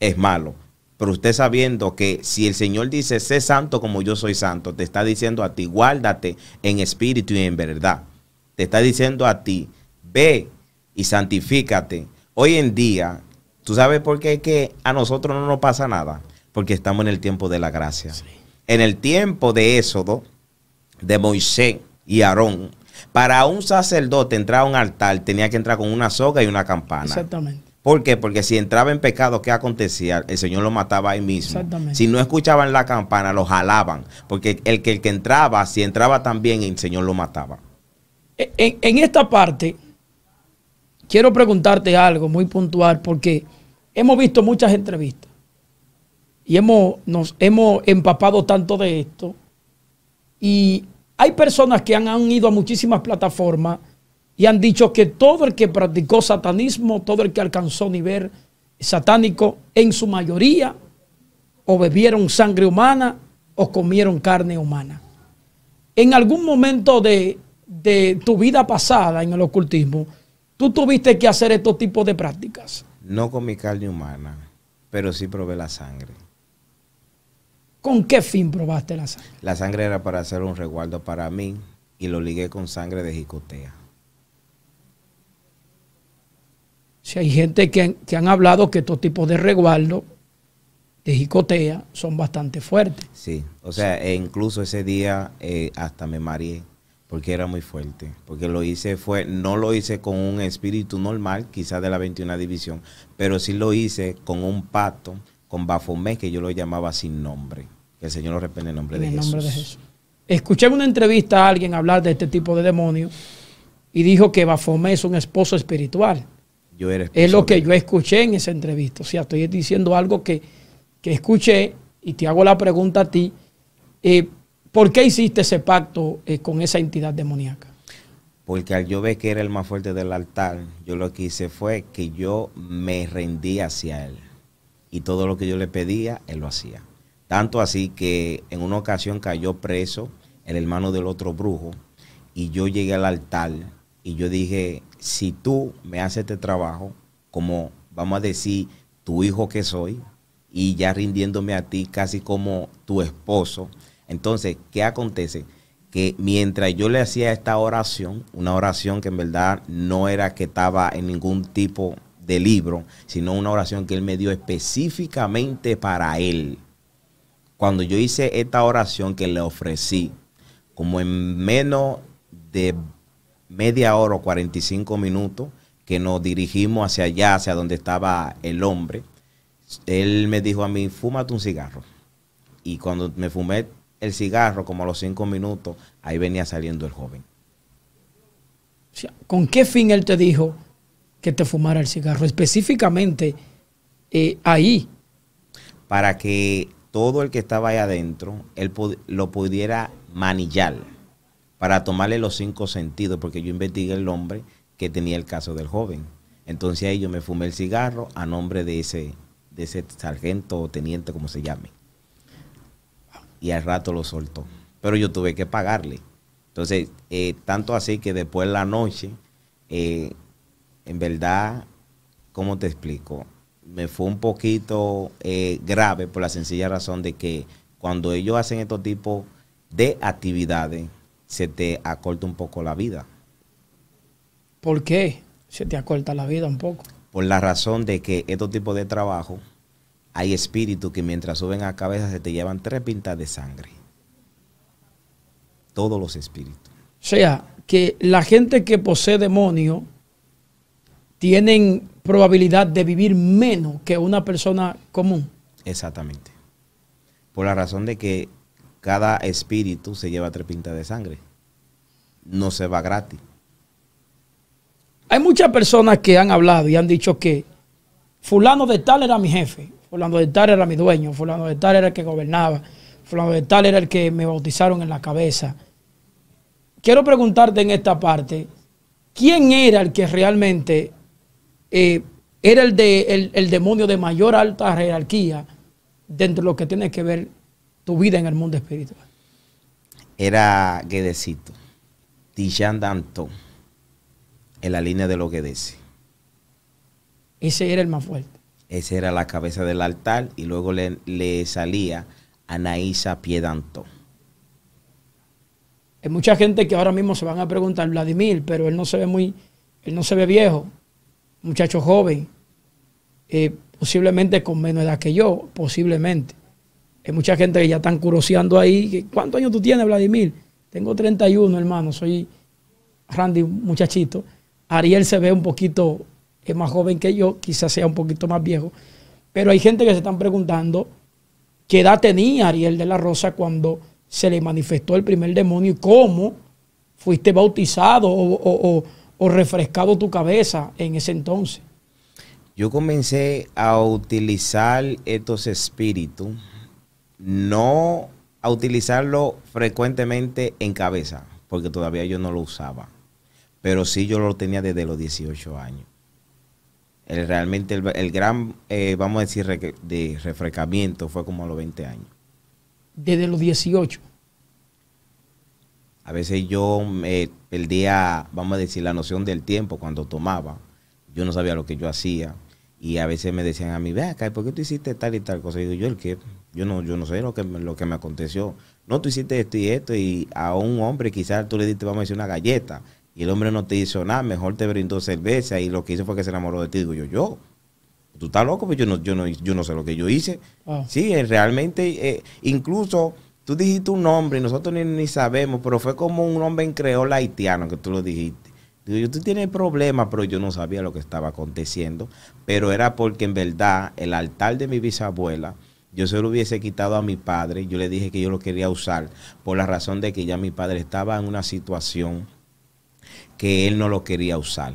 es malo. Pero usted sabiendo que si el Señor dice, sé santo como yo soy santo, te está diciendo a ti, guárdate en espíritu y en verdad. Te está diciendo a ti, ve y santifícate hoy en día, ¿tú sabes por qué que a nosotros no nos pasa nada? Porque estamos en el tiempo de la gracia. En el tiempo de Éxodo, de Moisés y Aarón, para un sacerdote entrar a un altar tenía que entrar con una soga y una campana. Exactamente. ¿Por qué? Porque si entraba en pecado, ¿qué acontecía? El Señor lo mataba ahí mismo. Exactamente. Si no escuchaban la campana, lo jalaban. Porque el que, el que entraba, si entraba también, el Señor lo mataba. E, en esta parte, quiero preguntarte algo muy puntual porque hemos visto muchas entrevistas y hemos, nos hemos empapado tanto de esto. Y hay personas que han, ido a muchísimas plataformas y han dicho que todo el que practicó satanismo, todo el que alcanzó nivel satánico, en su mayoría, o bebieron sangre humana o comieron carne humana. En algún momento de, de tu vida pasada en el ocultismo, ¿Tú tuviste que hacer estos tipos de prácticas? No con mi carne humana, pero sí probé la sangre. ¿Con qué fin probaste la sangre? La sangre era para hacer un resguardo para mí y lo ligué con sangre de jicotea. Si hay gente que, han hablado que estos tipos de resguardo de jicotea son bastante fuertes. Sí, o sea, e incluso ese día eh, hasta me mareé porque era muy fuerte, porque lo hice fue, no lo hice con un espíritu normal, quizás de la 21 División, pero sí lo hice con un pato, con Bafomé, que yo lo llamaba sin nombre, que el Señor lo repente en nombre, de, el nombre de Escuché en una entrevista a alguien hablar de este tipo de demonios y dijo que Bafomé es un esposo espiritual. Yo era esposo Es lo que yo escuché en esa entrevista, o sea, estoy diciendo algo que, escuché y te hago la pregunta a ti. Eh, ¿Por qué hiciste ese pacto eh, con esa entidad demoníaca? Porque al yo ver que era el más fuerte del altar, yo lo que hice fue que yo me rendí hacia él. Y todo lo que yo le pedía, él lo hacía. Tanto así que en una ocasión cayó preso el hermano del otro brujo y yo llegué al altar y yo dije, si tú me haces este trabajo, como vamos a decir, tu hijo que soy, y ya rindiéndome a ti casi como tu esposo, entonces, ¿qué acontece? Que mientras yo le hacía esta oración, una oración que en verdad no era que estaba en ningún tipo de libro, sino una oración que él me dio específicamente para él. Cuando yo hice esta oración que le ofrecí, como en menos de media hora o 45 minutos, que nos dirigimos hacia allá, hacia donde estaba el hombre, él me dijo a mí, fúmate un cigarro. Y cuando me fumé el cigarro, como a los cinco minutos, ahí venía saliendo el joven. ¿Con qué fin él te dijo que te fumara el cigarro? Específicamente eh, ahí. Para que todo el que estaba ahí adentro, él lo pudiera manillar para tomarle los cinco sentidos, porque yo investigué el nombre que tenía el caso del joven. Entonces ahí yo me fumé el cigarro a nombre de ese, de ese sargento o teniente, como se llame y al rato lo soltó. Pero yo tuve que pagarle. Entonces, eh, tanto así que después de la noche, eh, en verdad, ¿cómo te explico? Me fue un poquito eh, grave por la sencilla razón de que cuando ellos hacen estos tipos de actividades, se te acorta un poco la vida. ¿Por qué se te acorta la vida un poco? Por la razón de que estos tipos de trabajo hay espíritus que mientras suben a cabeza se te llevan tres pintas de sangre. Todos los espíritus. O sea, que la gente que posee demonio tienen probabilidad de vivir menos que una persona común. Exactamente. Por la razón de que cada espíritu se lleva tres pintas de sangre. No se va gratis. Hay muchas personas que han hablado y han dicho que fulano de tal era mi jefe, Fulano de Tal era mi dueño, Fulano de Tal era el que gobernaba, Fulano de Tal era el que me bautizaron en la cabeza. Quiero preguntarte en esta parte, ¿quién era el que realmente eh, era el, de, el, demonio de mayor alta jerarquía dentro de lo que tiene que ver tu vida en el mundo espiritual? Era Guedecito, Dijan Danton, en la línea de los Guedes. Ese era el más fuerte. Esa era la cabeza del altar y luego le, salía Anaísa Piedanto. Hay mucha gente que ahora mismo se van a preguntar, Vladimir, pero él no se ve muy, él no se ve viejo, muchacho joven, eh, posiblemente con menos edad que yo, posiblemente. Hay mucha gente que ya están curoseando ahí. ¿Cuántos años tú tienes, Vladimir? Tengo 31, hermano, soy Randy, muchachito. Ariel se ve un poquito es más joven que yo, quizás sea un poquito más viejo, pero hay gente que se están preguntando qué edad tenía Ariel de la Rosa cuando se le manifestó el primer demonio y cómo fuiste bautizado o, o refrescado tu cabeza en ese entonces. Yo comencé a utilizar estos espíritus, no a utilizarlo frecuentemente en cabeza, porque todavía yo no lo usaba, pero sí yo lo tenía desde los 18 años realmente el, gran, eh, vamos a decir, de refrescamiento fue como a los 20 años. Desde los 18. A veces yo me perdía, vamos a decir, la noción del tiempo cuando tomaba. Yo no sabía lo que yo hacía. Y a veces me decían a mí, ve acá, ¿por qué tú hiciste tal y tal cosa? Y yo el que, yo no, yo no sé lo que, lo que me aconteció. No, tú hiciste esto y esto, y a un hombre quizás tú le diste, vamos a decir, una galleta y el hombre no te hizo nada, mejor te brindó cerveza y lo que hizo fue que se enamoró de ti. Digo yo, yo, tú estás loco, pero pues yo no, yo no, yo no sé lo que yo hice. Ah. Sí, eh, realmente, eh, incluso tú dijiste un nombre y nosotros ni, sabemos, pero fue como un hombre en creol haitiano que tú lo dijiste. Digo yo, tú tienes problemas, pero yo no sabía lo que estaba aconteciendo. Pero era porque en verdad el altar de mi bisabuela, yo se lo hubiese quitado a mi padre. Yo le dije que yo lo quería usar por la razón de que ya mi padre estaba en una situación que él no lo quería usar.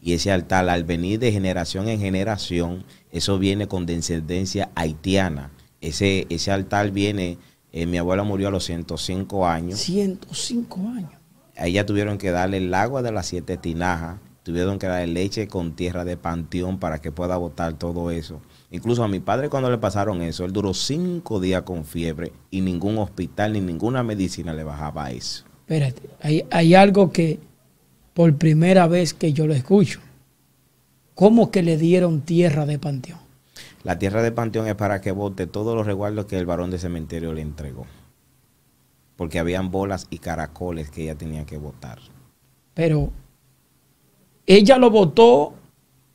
Y ese altar, al venir de generación en generación, eso viene con descendencia haitiana. Ese, ese altar viene, eh, mi abuela murió a los 105 años. 105 años. A ella tuvieron que darle el agua de las siete tinajas, tuvieron que darle leche con tierra de panteón para que pueda botar todo eso. Incluso a mi padre cuando le pasaron eso, él duró cinco días con fiebre y ningún hospital ni ninguna medicina le bajaba eso. Espérate, hay algo que por primera vez que yo lo escucho. ¿Cómo que le dieron tierra de panteón? La tierra de panteón es para que vote todos los reguardos que el varón de cementerio le entregó. Porque habían bolas y caracoles que ella tenía que votar. Pero ella lo votó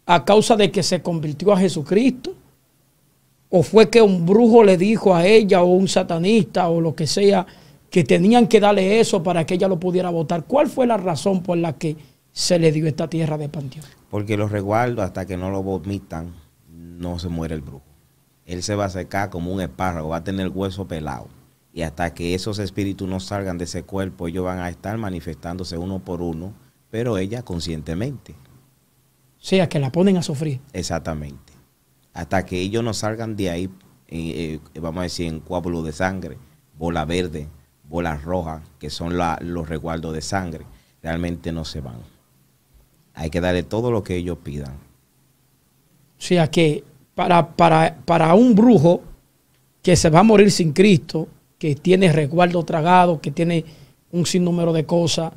a causa de que se convirtió a Jesucristo. ¿O fue que un brujo le dijo a ella o un satanista o lo que sea que tenían que darle eso para que ella lo pudiera votar. ¿Cuál fue la razón por la que se le dio esta tierra de Panteón? Porque los resguardo hasta que no lo vomitan, no se muere el brujo. Él se va a secar como un espárrago, va a tener el hueso pelado. Y hasta que esos espíritus no salgan de ese cuerpo, ellos van a estar manifestándose uno por uno, pero ella conscientemente. O sea, que la ponen a sufrir. Exactamente. Hasta que ellos no salgan de ahí, eh, eh, vamos a decir, en cuábulo de sangre, bola verde, bolas rojas, que son los resguardos de sangre, realmente no se van. Hay que darle todo lo que ellos pidan. O sea que para, para, un brujo que se va a morir sin Cristo, que tiene resguardo tragado, que tiene un sinnúmero de cosas,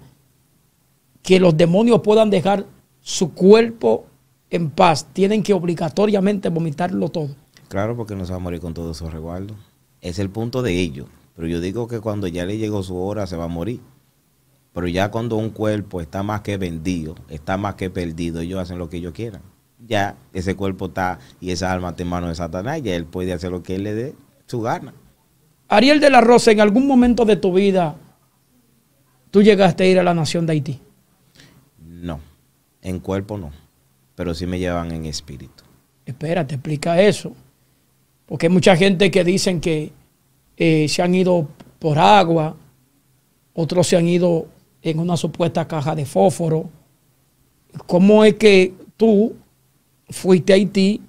que los demonios puedan dejar su cuerpo en paz, tienen que obligatoriamente vomitarlo todo. Claro, porque no se va a morir con todos esos resguardos. Es el punto de ellos. Pero yo digo que cuando ya le llegó su hora se va a morir. Pero ya cuando un cuerpo está más que vendido, está más que perdido, ellos hacen lo que ellos quieran. Ya ese cuerpo está y esa alma está en manos de Satanás, ya él puede hacer lo que él le dé su gana. Ariel de la Rosa, en algún momento de tu vida, tú llegaste a ir a la nación de Haití. No, en cuerpo no, pero sí me llevan en espíritu. Espérate, explica eso. Porque hay mucha gente que dicen que eh, se han ido por agua, otros se han ido en una supuesta caja de fósforo. ¿Cómo es que tú fuiste a Haití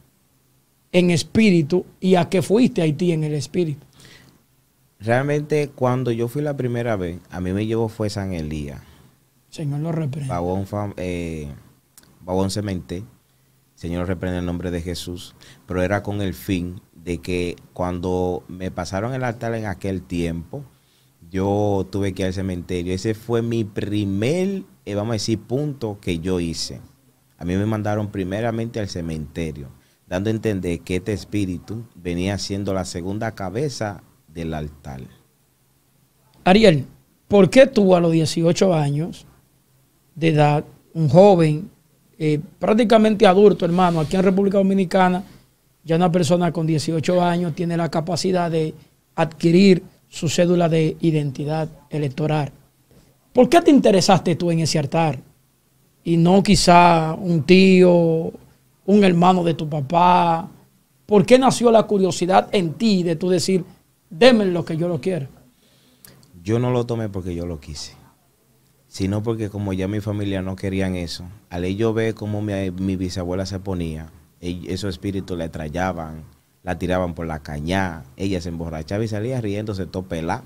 en espíritu y a qué fuiste a Haití en el espíritu? Realmente cuando yo fui la primera vez, a mí me llevó fue San Elías. Señor lo reprende. Babón, eh, Cemente. Señor reprende el nombre de Jesús. Pero era con el fin de que cuando me pasaron el altar en aquel tiempo, yo tuve que ir al cementerio. Ese fue mi primer, eh, vamos a decir, punto que yo hice. A mí me mandaron primeramente al cementerio, dando a entender que este espíritu venía siendo la segunda cabeza del altar. Ariel, ¿por qué tú a los 18 años de edad, un joven, eh, prácticamente adulto, hermano, aquí en República Dominicana, ya una persona con 18 años tiene la capacidad de adquirir su cédula de identidad electoral. ¿Por qué te interesaste tú en ese altar? Y no quizá un tío, un hermano de tu papá. ¿Por qué nació la curiosidad en ti de tú decir, déme lo que yo lo quiero? Yo no lo tomé porque yo lo quise, sino porque como ya mi familia no querían eso, al ello ve cómo mi bisabuela se ponía, esos espíritus le trayaban, la tiraban por la caña, ella se emborrachaba y salía riéndose topela.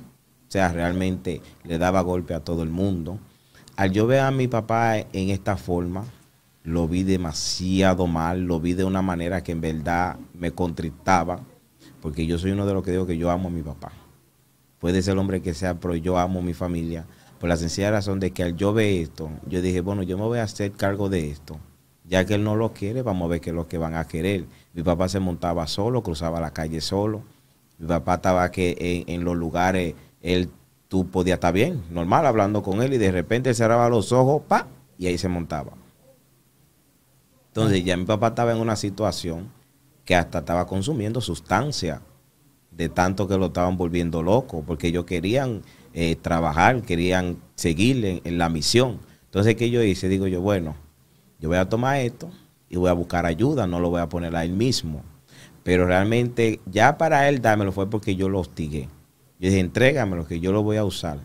O sea, realmente le daba golpe a todo el mundo. Al yo ver a mi papá en esta forma, lo vi demasiado mal, lo vi de una manera que en verdad me contristaba, porque yo soy uno de los que digo que yo amo a mi papá. Puede ser el hombre que sea, pero yo amo a mi familia, por la sencilla razón de que al yo ver esto, yo dije, bueno, yo me voy a hacer cargo de esto ya que él no lo quiere, vamos a ver qué es lo que van a querer. Mi papá se montaba solo, cruzaba la calle solo. Mi papá estaba que en, los lugares, él, tú podías estar bien, normal, hablando con él y de repente cerraba los ojos, pa, y ahí se montaba. Entonces ya mi papá estaba en una situación que hasta estaba consumiendo sustancia, de tanto que lo estaban volviendo loco, porque ellos querían eh, trabajar, querían seguir en, en, la misión. Entonces, ¿qué yo hice? Digo yo, bueno, yo voy a tomar esto y voy a buscar ayuda, no lo voy a poner a él mismo. Pero realmente ya para él dámelo fue porque yo lo hostigué. Yo dije, entrégamelo, que yo lo voy a usar.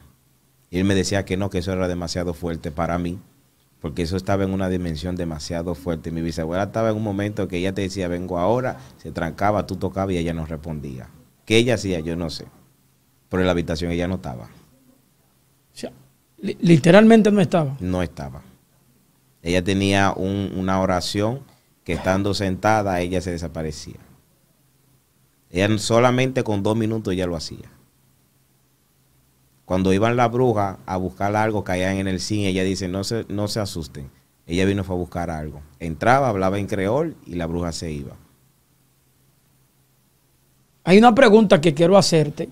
Y él me decía que no, que eso era demasiado fuerte para mí, porque eso estaba en una dimensión demasiado fuerte. Mi bisabuela estaba en un momento que ella te decía, vengo ahora, se trancaba, tú tocabas y ella no respondía. ¿Qué ella hacía? Yo no sé. Pero en la habitación ella no estaba. literalmente no estaba. No estaba. Ella tenía una oración que estando sentada ella se desaparecía. Ella solamente con dos minutos ya lo hacía. Cuando iban la bruja a buscar algo, caían en el cine, ella dice, no se, no se asusten. Ella vino fue a buscar algo. Entraba, hablaba en creol y la bruja se iba. Hay una pregunta que quiero hacerte.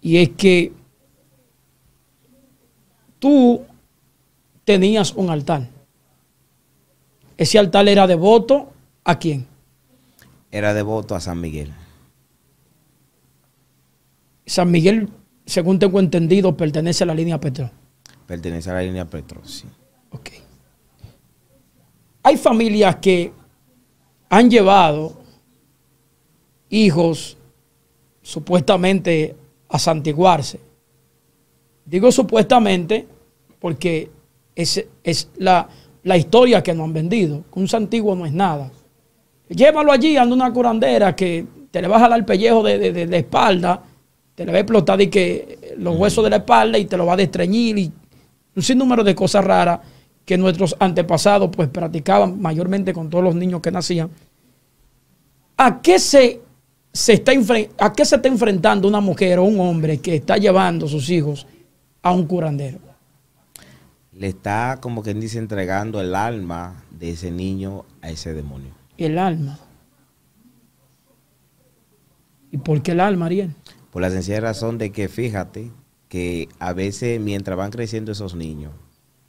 Y es que tú tenías un altar. Ese altar era devoto a quién? Era devoto a San Miguel. San Miguel, según tengo entendido, pertenece a la línea Petro. Pertenece a la línea Petro, sí. Ok. Hay familias que han llevado hijos supuestamente a santiguarse. Digo supuestamente porque es, la, historia que nos han vendido. Un santiguo no es nada. Llévalo allí, anda una curandera que te le va a jalar el pellejo de, la espalda, te le va a explotar que los huesos de la espalda y te lo va a destreñir y un sinnúmero de cosas raras que nuestros antepasados pues practicaban mayormente con todos los niños que nacían. ¿A qué se, está, a qué se está enfrentando una mujer o un hombre que está llevando a sus hijos a un curandero? le está, como quien dice, entregando el alma de ese niño a ese demonio. El alma. ¿Y por qué el alma, Ariel? Por la sencilla razón de que fíjate que a veces mientras van creciendo esos niños,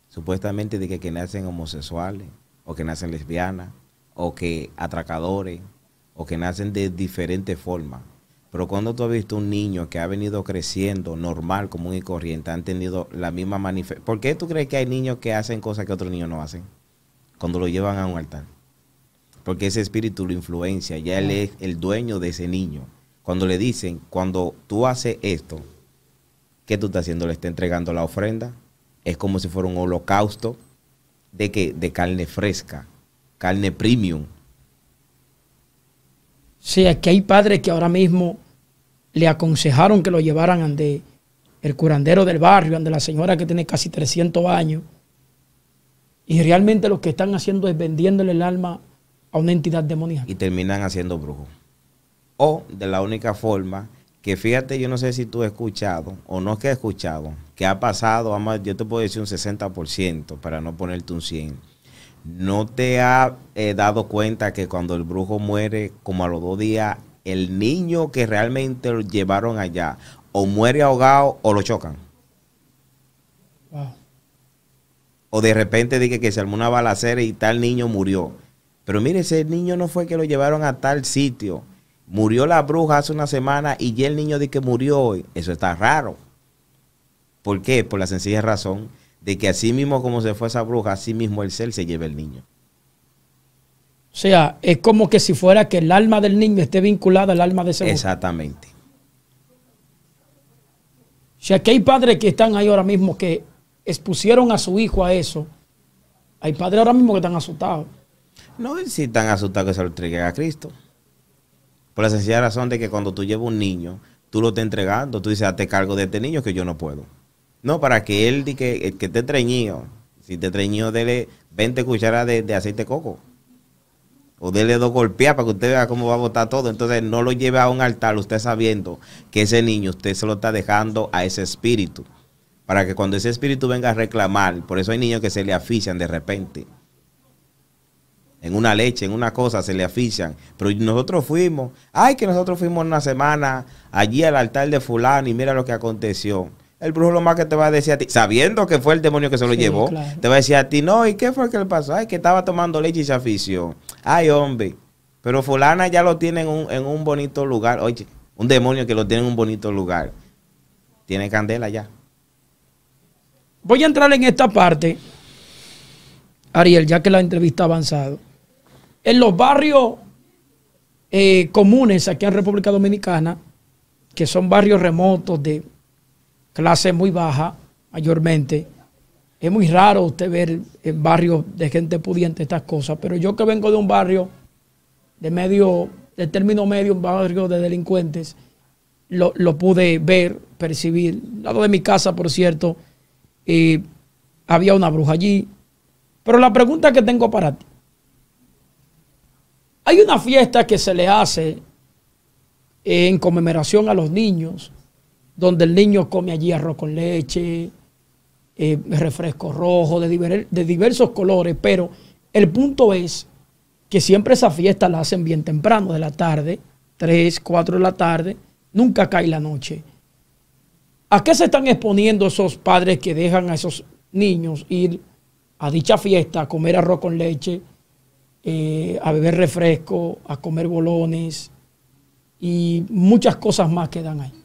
supuestamente de que, que nacen homosexuales, o que nacen lesbianas, o que atracadores, o que nacen de diferentes formas. Pero cuando tú has visto un niño que ha venido creciendo normal, común y corriente, han tenido la misma manifestación. ¿Por qué tú crees que hay niños que hacen cosas que otros niños no hacen? Cuando lo llevan a un altar. Porque ese espíritu lo influencia, ya él es el dueño de ese niño. Cuando le dicen, cuando tú haces esto, ¿qué tú estás haciendo? Le está entregando la ofrenda. Es como si fuera un holocausto de que de carne fresca, carne premium, sea, que hay padres que ahora mismo le aconsejaron que lo llevaran ante el curandero del barrio, ante la señora que tiene casi 300 años. Y realmente lo que están haciendo es vendiéndole el alma a una entidad demoníaca. Y terminan haciendo brujos. O de la única forma que fíjate, yo no sé si tú has escuchado o no es que has escuchado, que ha pasado, yo te puedo decir un 60% para no ponerte un 100%. ¿no te ha eh, dado cuenta que cuando el brujo muere, como a los dos días, el niño que realmente lo llevaron allá, o muere ahogado o lo chocan? O de repente dije que se armó una balacera y tal niño murió. Pero mire, ese niño no fue que lo llevaron a tal sitio. Murió la bruja hace una semana y ya el niño dice que murió hoy. Eso está raro. ¿Por qué? Por la sencilla razón de que así mismo como se fue esa bruja, así mismo el ser se lleva el niño. O sea, es como que si fuera que el alma del niño esté vinculada al alma de ese Exactamente. Ya O que hay padres que están ahí ahora mismo que expusieron a su hijo a eso. Hay padres ahora mismo que están asustados. No, si están asustados que se lo entreguen a Cristo. Por la sencilla razón de que cuando tú llevas un niño, tú lo estás entregando, tú dices, te cargo de este niño que yo no puedo. No, para que él, que, eh, que te treñido, si te treñido, dele 20 cucharadas de, aceite coco. O dele dos golpeadas para que usted vea cómo va a botar todo. Entonces no lo lleve a un altar, usted sabiendo que ese niño usted se lo está dejando a ese espíritu. Para que cuando ese espíritu venga a reclamar, por eso hay niños que se le afician de repente. En una leche, en una cosa, se le afician. Pero nosotros fuimos, ay, que nosotros fuimos una semana allí al altar de fulano y mira lo que aconteció el brujo lo más que te va a decir a ti, sabiendo que fue el demonio que se lo llevó, te va a decir a ti, no, ¿y qué fue que le pasó? Ay, que estaba tomando leche y se afició. Ay, hombre. Pero fulana ya lo tiene en un, bonito lugar. Oye, un demonio que lo tiene en un bonito lugar. Tiene candela ya. Voy a entrar en esta parte, Ariel, ya que la entrevista ha avanzado. En los barrios eh, comunes aquí en República Dominicana, que son barrios remotos de clase muy baja mayormente. Es muy raro usted ver en barrios de gente pudiente estas cosas, pero yo que vengo de un barrio de medio, de término medio, un barrio de delincuentes, lo, pude ver, percibir. lado de mi casa, por cierto, había una bruja allí. Pero la pregunta que tengo para ti, hay una fiesta que se le hace en conmemoración a los niños donde el niño come allí arroz con leche, eh, refresco rojo, de, diversos colores, pero el punto es que siempre esa fiesta la hacen bien temprano, de la tarde, 3, 4 de la tarde, nunca cae la noche. ¿A qué se están exponiendo esos padres que dejan a esos niños ir a dicha fiesta, a comer arroz con leche, eh, a beber refresco, a comer bolones y muchas cosas más que dan ahí?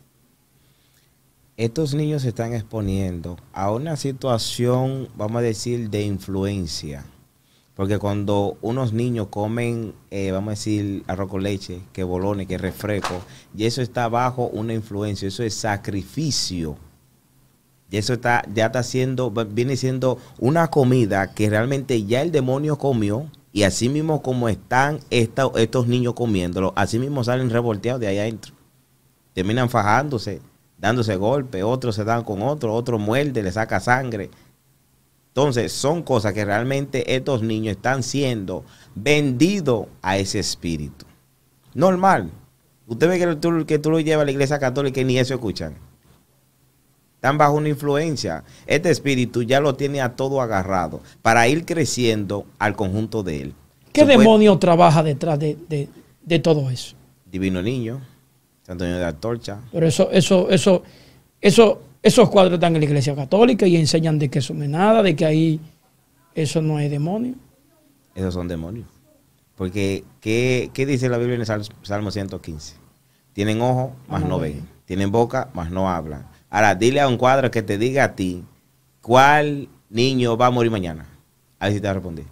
estos niños se están exponiendo a una situación, vamos a decir, de influencia. Porque cuando unos niños comen, eh, vamos a decir, arroz con leche, que bolones, que refresco, y eso está bajo una influencia, eso es sacrificio. Y eso está, ya está siendo, viene siendo una comida que realmente ya el demonio comió, y así mismo como están estos niños comiéndolo, así mismo salen revolteados de ahí adentro. Terminan fajándose, dándose golpes, otros se dan con otro, otro muerde, le saca sangre. Entonces, son cosas que realmente estos niños están siendo vendidos a ese espíritu. Normal. Usted ve que tú, que tú lo llevas a la iglesia católica y ni eso escuchan. Están bajo una influencia. Este espíritu ya lo tiene a todo agarrado para ir creciendo al conjunto de él. ¿Qué demonio trabaja detrás de todo eso? Divino niño. Antonio de torcha Pero eso, eso, eso, eso, esos cuadros están en la iglesia católica y enseñan de que eso no es nada, de que ahí eso no es demonio. Esos son demonios. Porque, ¿qué, dice la Biblia en el Salmo 115? Tienen ojo, más no ven. Tienen boca, más no hablan. Ahora, dile a un cuadro que te diga a ti cuál niño va a morir mañana. A ver si te va a responder.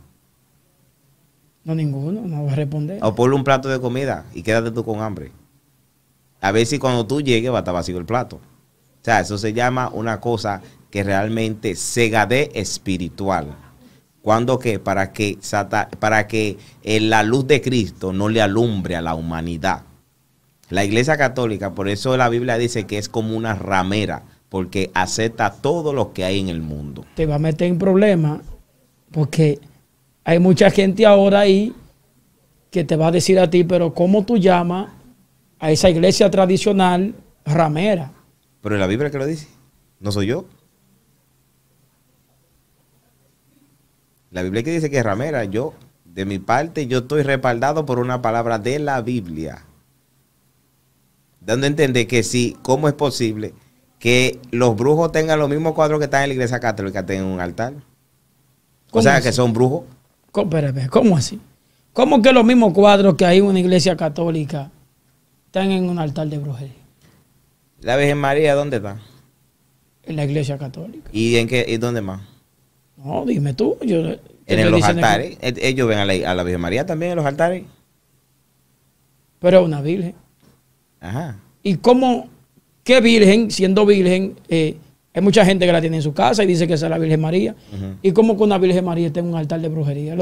No, ninguno, no va a responder. O ponle un plato de comida y quédate tú con hambre a ver si cuando tú llegues va a estar vacío el plato. O sea, eso se llama una cosa que realmente de espiritual. ¿Cuándo qué? Para que, para que eh, la luz de Cristo no le alumbre a la humanidad. La iglesia católica, por eso la Biblia dice que es como una ramera, porque acepta todo lo que hay en el mundo. Te va a meter en problemas, porque hay mucha gente ahora ahí que te va a decir a ti, pero ¿cómo tú llamas a esa iglesia tradicional ramera. Pero en la Biblia que lo dice, no soy yo. La Biblia que dice que es ramera, yo, de mi parte, yo estoy respaldado por una palabra de la Biblia. Dando a entender que sí, ¿cómo es posible que los brujos tengan los mismos cuadros que están en la iglesia católica, tengan un altar? O sea, que son brujos. ¿Cómo así? ¿Cómo que los mismos cuadros que hay en una iglesia católica están en un altar de brujería. ¿La Virgen María dónde está? En la iglesia católica. ¿Y en qué, y dónde más? No, dime tú. Yo, en los altares. Eh, ellos ven a la, Virgen María también en los altares. Pero una virgen. Ajá. ¿Y cómo, qué virgen, siendo virgen, eh, hay mucha gente que la tiene en su casa y dice que es la Virgen María? ¿Y cómo que una Virgen María está en un altar de brujería?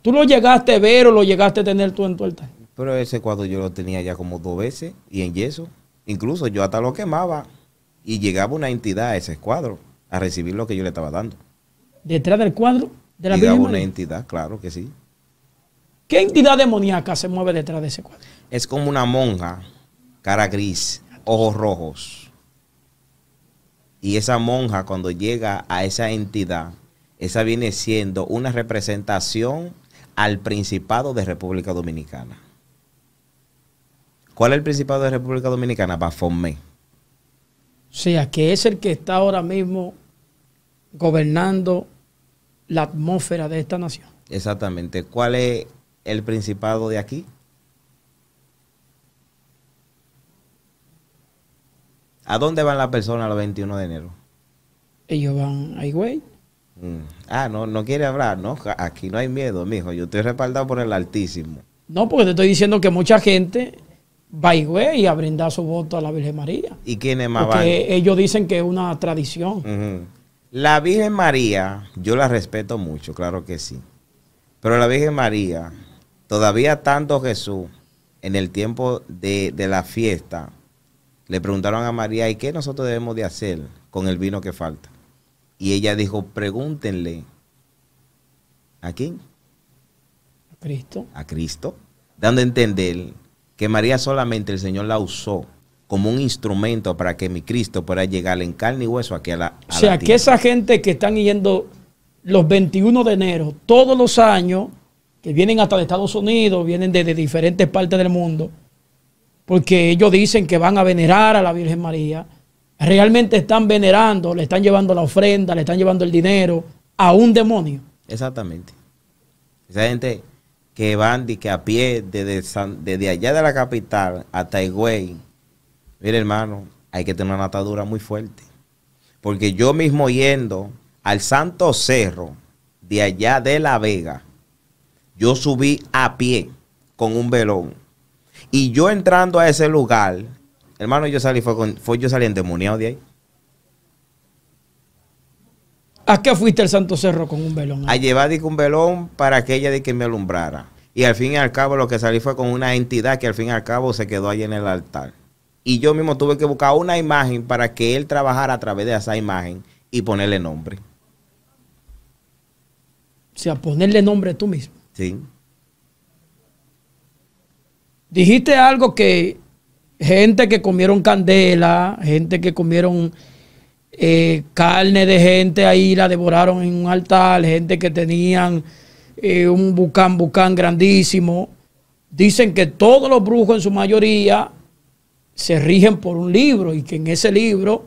¿Tú lo llegaste a ver o lo llegaste a tener tú en tu altar? Pero ese cuadro yo lo tenía ya como dos veces y en yeso. Incluso yo hasta lo quemaba y llegaba una entidad a ese cuadro a recibir lo que yo le estaba dando. ¿Detrás del cuadro? De la llegaba una entidad, claro que sí. ¿Qué entidad demoníaca se mueve detrás de ese cuadro? Es como una monja, cara gris, ojos rojos. Y esa monja cuando llega a esa entidad, esa viene siendo una representación al Principado de República Dominicana. ¿Cuál es el Principado de República Dominicana? Baphomet. O sea, que es el que está ahora mismo gobernando la atmósfera de esta nación. Exactamente. ¿Cuál es el Principado de aquí? ¿A dónde van las personas los 21 de enero? Ellos van a Higüey. Mm. Ah, no, no quiere hablar, ¿no? Aquí no hay miedo, mijo. Yo estoy respaldado por el Altísimo. No, porque te estoy diciendo que mucha gente Baigüe y a brindar su voto a la Virgen María. ¿Y quién es más Porque ellos dicen que es una tradición. La Virgen María, yo la respeto mucho, claro que sí. Pero la Virgen María, todavía tanto Jesús, en el tiempo de, de la fiesta, le preguntaron a María, ¿y qué nosotros debemos de hacer con el vino que falta? Y ella dijo, pregúntenle, ¿a quién? A Cristo. A Cristo, dando a entender que María solamente el Señor la usó como un instrumento para que mi Cristo pueda llegar en carne y hueso aquí a la... A o sea, que esa gente que están yendo los 21 de enero, todos los años, que vienen hasta de Estados Unidos, vienen desde de diferentes partes del mundo, porque ellos dicen que van a venerar a la Virgen María, realmente están venerando, le están llevando la ofrenda, le están llevando el dinero a un demonio. Exactamente. Esa gente que van y que a pie desde, allá de la capital hasta Higüey. Mire, hermano, hay que tener una atadura muy fuerte. Porque yo mismo yendo al Santo Cerro, de allá de La Vega, yo subí a pie con un velón. Y yo entrando a ese lugar, hermano, yo salí, con, fue yo salí endemoniado de ahí. ¿A qué fuiste el Santo Cerro con un velón? A llevar un velón para que ella de que me alumbrara. Y al fin y al cabo lo que salí fue con una entidad que al fin y al cabo se quedó allí en el altar. Y yo mismo tuve que buscar una imagen para que él trabajara a través de esa imagen y ponerle nombre. O sea, ponerle nombre tú mismo. Sí. Dijiste algo que gente que comieron candela, gente que comieron eh, carne de gente ahí la devoraron en un altar, gente que tenían eh, un bucán, bucán grandísimo. Dicen que todos los brujos en su mayoría se rigen por un libro y que en ese libro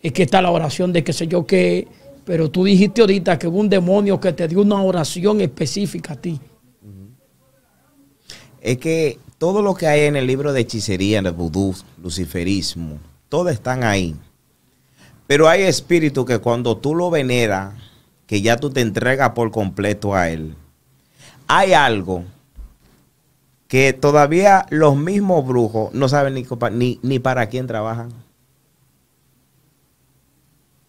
es que está la oración de qué sé yo qué, pero tú dijiste ahorita que hubo un demonio que te dio una oración específica a ti. Es que todo lo que hay en el libro de hechicería, En el vudú, luciferismo, todo están ahí. Pero hay espíritu que cuando tú lo veneras, que ya tú te entregas por completo a él, hay algo que todavía los mismos brujos no saben ni, ni, para quién trabajan.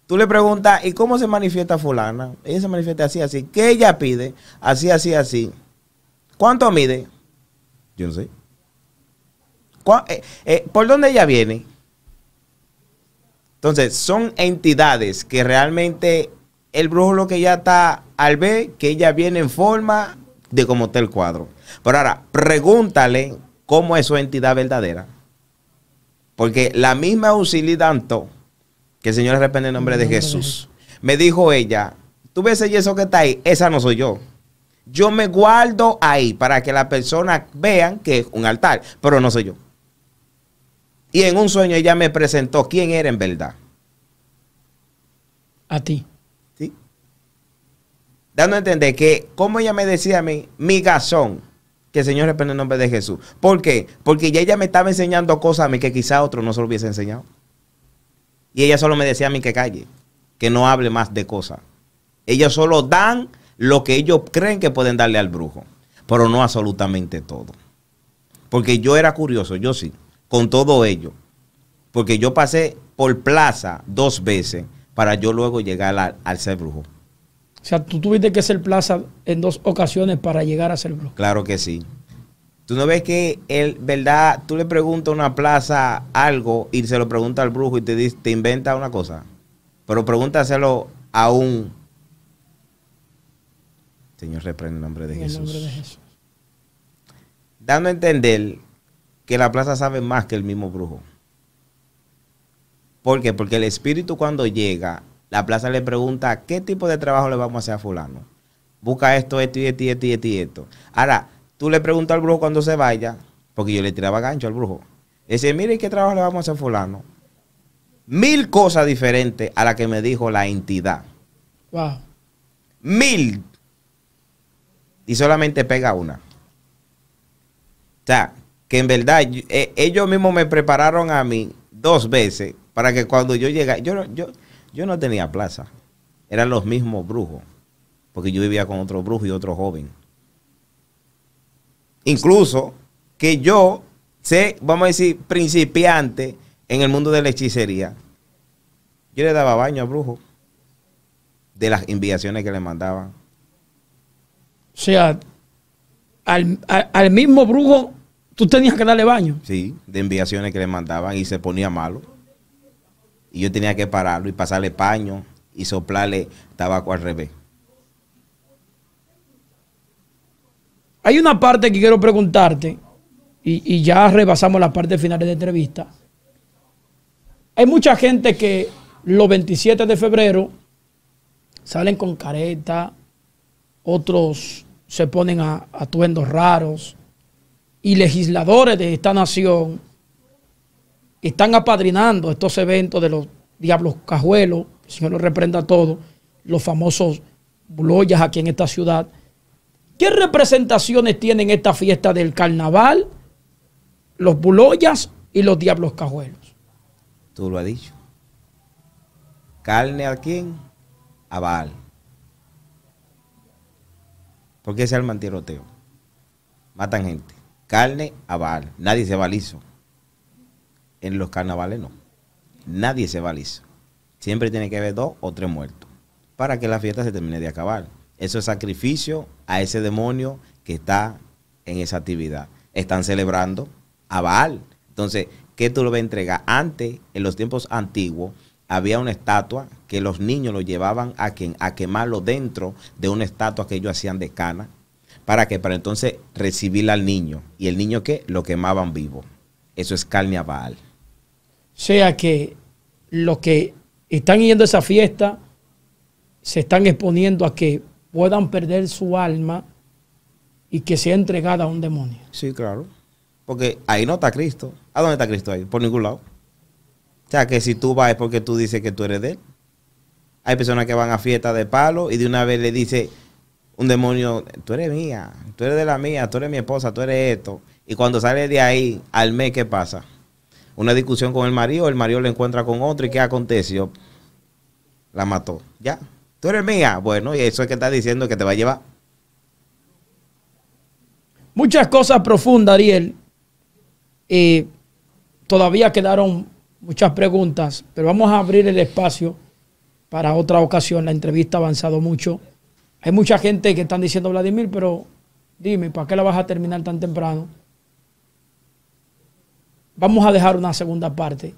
Tú le preguntas, ¿y cómo se manifiesta fulana? Ella se manifiesta así, así. ¿Qué ella pide? Así, así, así. ¿Cuánto mide? Yo no sé. Eh, eh, ¿Por dónde ella viene? Entonces, son entidades que realmente el brujo lo que ya está al ver que ella viene en forma de como está el cuadro. Pero ahora, pregúntale cómo es su entidad verdadera. Porque la misma Usilidanto, que el Señor repente en nombre de Jesús, me dijo ella, tú ves ese yeso que está ahí, esa no soy yo. Yo me guardo ahí para que las personas vean que es un altar, pero no soy yo. Y en un sueño ella me presentó quién era en verdad. A ti. Sí. Dando a entender que, como ella me decía a mí, mi gazón, que el Señor reprende el nombre de Jesús. ¿Por qué? Porque ya ella me estaba enseñando cosas a mí que quizá otro no se lo hubiese enseñado. Y ella solo me decía a mí que calle, que no hable más de cosas. Ellos solo dan lo que ellos creen que pueden darle al brujo, pero no absolutamente todo. Porque yo era curioso, yo sí con todo ello. Porque yo pasé por plaza dos veces para yo luego llegar al, ser brujo. O sea, tú tuviste que ser plaza en dos ocasiones para llegar a ser brujo. Claro que sí. Tú no ves que ¿verdad? Tú le preguntas a una plaza algo y se lo pregunta al brujo y te, dice, te inventa una cosa. Pero pregúntaselo a un. Señor, reprende el nombre de, en el nombre de Jesús. Dando a entender que la plaza sabe más que el mismo brujo. ¿Por qué? Porque el espíritu cuando llega, la plaza le pregunta qué tipo de trabajo le vamos a hacer a fulano. Busca esto, esto y esto y esto y esto, Ahora, tú le preguntas al brujo cuando se vaya, porque yo le tiraba gancho al brujo. Dice, mire, ¿qué trabajo le vamos a hacer a fulano? Mil cosas diferentes a la que me dijo la entidad. Wow. Mil. Y solamente pega una. O sea, que en verdad eh, ellos mismos me prepararon a mí dos veces para que cuando yo llegara, yo, yo, yo no tenía plaza, eran los mismos brujos, porque yo vivía con otro brujo y otro joven. Incluso que yo sé, vamos a decir, principiante en el mundo de la hechicería, yo le daba baño a brujo de las inviaciones que le mandaban. O sea, al, al mismo brujo Tú tenías que darle baño. Sí, de enviaciones que le mandaban y se ponía malo. Y yo tenía que pararlo y pasarle paño y soplarle tabaco al revés. Hay una parte que quiero preguntarte, y, ya rebasamos la parte final de la entrevista. Hay mucha gente que los 27 de febrero salen con careta, otros se ponen a atuendos raros, y legisladores de esta nación están apadrinando estos eventos de los diablos cajuelos, Si me lo reprenda todo, los famosos buloyas aquí en esta ciudad. ¿Qué representaciones tienen esta fiesta del carnaval, los buloyas y los diablos cajuelos? Tú lo has dicho. ¿Carne a quién? A Baal. ¿Por qué se Matan gente carne a Baal. Nadie se va En los carnavales no. Nadie se baliza. Siempre tiene que haber dos o tres muertos para que la fiesta se termine de acabar. Eso es sacrificio a ese demonio que está en esa actividad. Están celebrando a Baal. Entonces, ¿qué tú lo vas a entregar? Antes, en los tiempos antiguos, había una estatua que los niños lo llevaban a quemarlo dentro de una estatua que ellos hacían de cana ¿Para qué? Para entonces recibir al niño. ¿Y el niño qué? Lo quemaban vivo. Eso es carne a Baal. O sea que los que están yendo a esa fiesta se están exponiendo a que puedan perder su alma y que sea entregada a un demonio. Sí, claro. Porque ahí no está Cristo. ¿A dónde está Cristo ahí? Por ningún lado. O sea, que si tú vas es porque tú dices que tú eres de él. Hay personas que van a fiesta de palo y de una vez le dice, un demonio, tú eres mía, tú eres de la mía, tú eres mi esposa, tú eres esto. Y cuando sale de ahí, al mes, ¿qué pasa? Una discusión con el marido, el marido le encuentra con otro y ¿qué aconteció? La mató. Ya, tú eres mía. Bueno, y eso es que está diciendo que te va a llevar. Muchas cosas profundas, Ariel. Eh, todavía quedaron muchas preguntas, pero vamos a abrir el espacio para otra ocasión. La entrevista ha avanzado mucho. Hay mucha gente que están diciendo Vladimir, pero dime, ¿para qué la vas a terminar tan temprano? Vamos a dejar una segunda parte.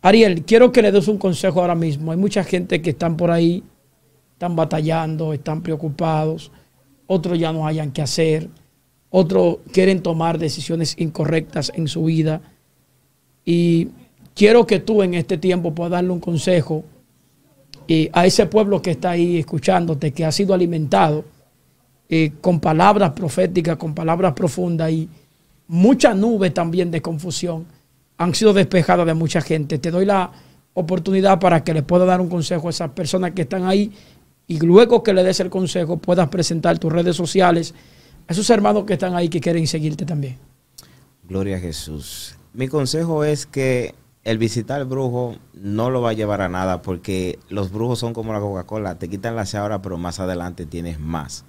Ariel, quiero que le des un consejo ahora mismo. Hay mucha gente que están por ahí, están batallando, están preocupados, otros ya no hayan qué hacer, otros quieren tomar decisiones incorrectas en su vida. Y quiero que tú en este tiempo puedas darle un consejo a ese pueblo que está ahí escuchándote, que ha sido alimentado eh, con palabras proféticas, con palabras profundas y mucha nube también de confusión han sido despejadas de mucha gente. Te doy la oportunidad para que le pueda dar un consejo a esas personas que están ahí y luego que le des el consejo puedas presentar tus redes sociales a esos hermanos que están ahí que quieren seguirte también. Gloria a Jesús. Mi consejo es que el visitar el brujo no lo va a llevar a nada porque los brujos son como la Coca-Cola, te quitan la ahora, pero más adelante tienes más.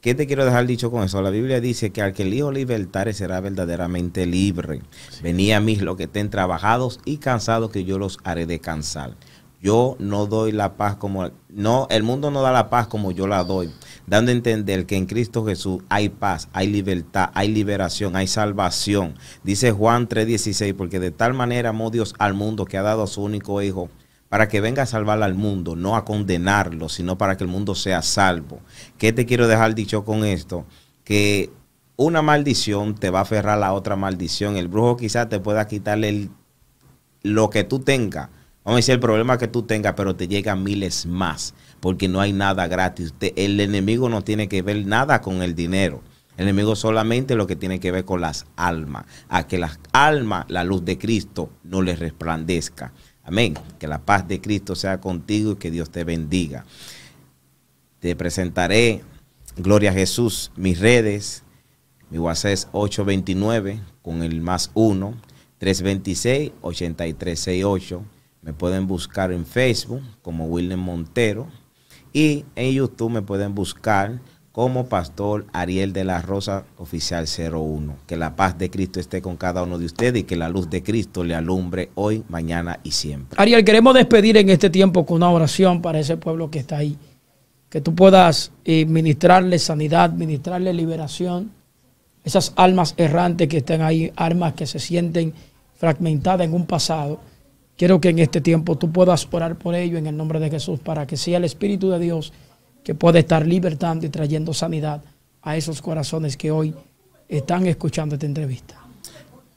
¿Qué te quiero dejar dicho con eso? La Biblia dice que al que el Hijo libertare será verdaderamente libre. Venía a mí los que estén trabajados y cansados que yo los haré descansar. Yo no doy la paz como no, el mundo no da la paz como yo la doy dando a entender que en Cristo Jesús hay paz, hay libertad, hay liberación, hay salvación. Dice Juan 3:16, porque de tal manera amó Dios al mundo que ha dado a su único Hijo para que venga a salvar al mundo, no a condenarlo, sino para que el mundo sea salvo. ¿Qué te quiero dejar dicho con esto? Que una maldición te va a aferrar a la otra maldición. El brujo quizás te pueda quitarle el, lo que tú tengas. Vamos a decir el problema que tú tengas, pero te llegan miles más porque no hay nada gratis. el enemigo no tiene que ver nada con el dinero. El enemigo solamente lo que tiene que ver con las almas, a que las almas, la luz de Cristo, no les resplandezca. Amén. Que la paz de Cristo sea contigo y que Dios te bendiga. Te presentaré, Gloria a Jesús, mis redes. Mi WhatsApp es 829 con el más 1, 326-8368. Me pueden buscar en Facebook como William Montero. Y en YouTube me pueden buscar como Pastor Ariel de la Rosa Oficial 01. Que la paz de Cristo esté con cada uno de ustedes y que la luz de Cristo le alumbre hoy, mañana y siempre. Ariel, queremos despedir en este tiempo con una oración para ese pueblo que está ahí. Que tú puedas eh, ministrarle sanidad, ministrarle liberación. Esas almas errantes que están ahí, almas que se sienten fragmentadas en un pasado Quiero que en este tiempo tú puedas orar por ello en el nombre de Jesús para que sea el Espíritu de Dios que pueda estar libertando y trayendo sanidad a esos corazones que hoy están escuchando esta entrevista.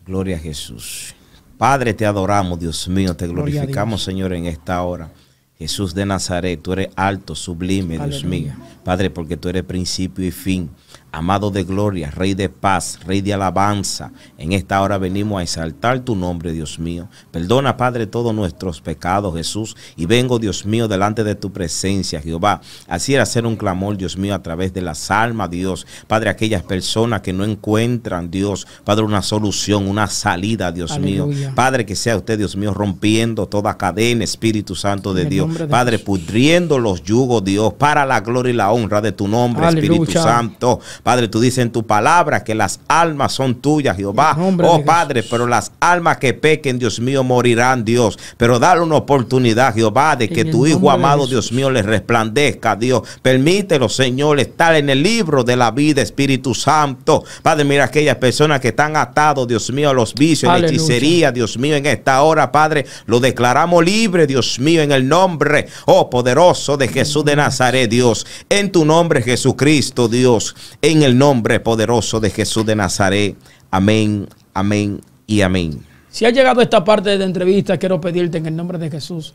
Gloria a Jesús. Padre, te adoramos, Dios mío, te glorificamos, Señor, en esta hora. Jesús de Nazaret, tú eres alto, sublime, Dios mío. Padre, porque tú eres principio y fin amado de gloria, Rey de paz, Rey de alabanza. En esta hora venimos a exaltar tu nombre, Dios mío. Perdona, Padre, todos nuestros pecados, Jesús. Y vengo, Dios mío, delante de tu presencia, Jehová. Así era hacer un clamor, Dios mío, a través de las almas, Dios. Padre, aquellas personas que no encuentran, Dios, Padre, una solución, una salida, Dios mío. Padre, que sea usted, Dios mío, rompiendo toda cadena, Espíritu Santo de Dios. Padre, pudriendo los yugos, Dios, para la gloria y la honra de tu nombre, Espíritu Santo. Padre, tú dices en tu palabra que las almas son tuyas, Jehová. oh Padre, pero las almas que pequen, Dios mío, morirán, Dios. Pero dale una oportunidad, Jehová, de que tu Hijo amado, Dios mío, les resplandezca, Dios. Permítelo, Señor, estar en el libro de la vida, Espíritu Santo. Padre, mira aquellas personas que están atados, Dios mío, a los vicios, a la hechicería, Dios mío, en esta hora, Padre, lo declaramos libre, Dios mío, en el nombre, oh poderoso de Jesús de Nazaret, Dios. En tu nombre, Jesucristo, Dios. En el nombre poderoso de Jesús de Nazaret. Amén, amén y amén. Si ha llegado esta parte de la entrevista, quiero pedirte en el nombre de Jesús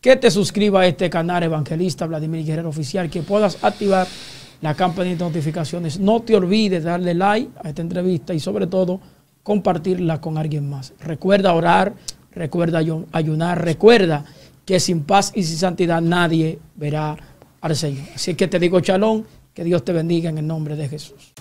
que te suscribas a este canal evangelista Vladimir Guerrero Oficial, que puedas activar la campanita de notificaciones. No te olvides darle like a esta entrevista y sobre todo compartirla con alguien más. Recuerda orar, recuerda ayunar, recuerda que sin paz y sin santidad nadie verá al Señor. Así que te digo, chalón, que Dios te bendiga en el nombre de Jesús.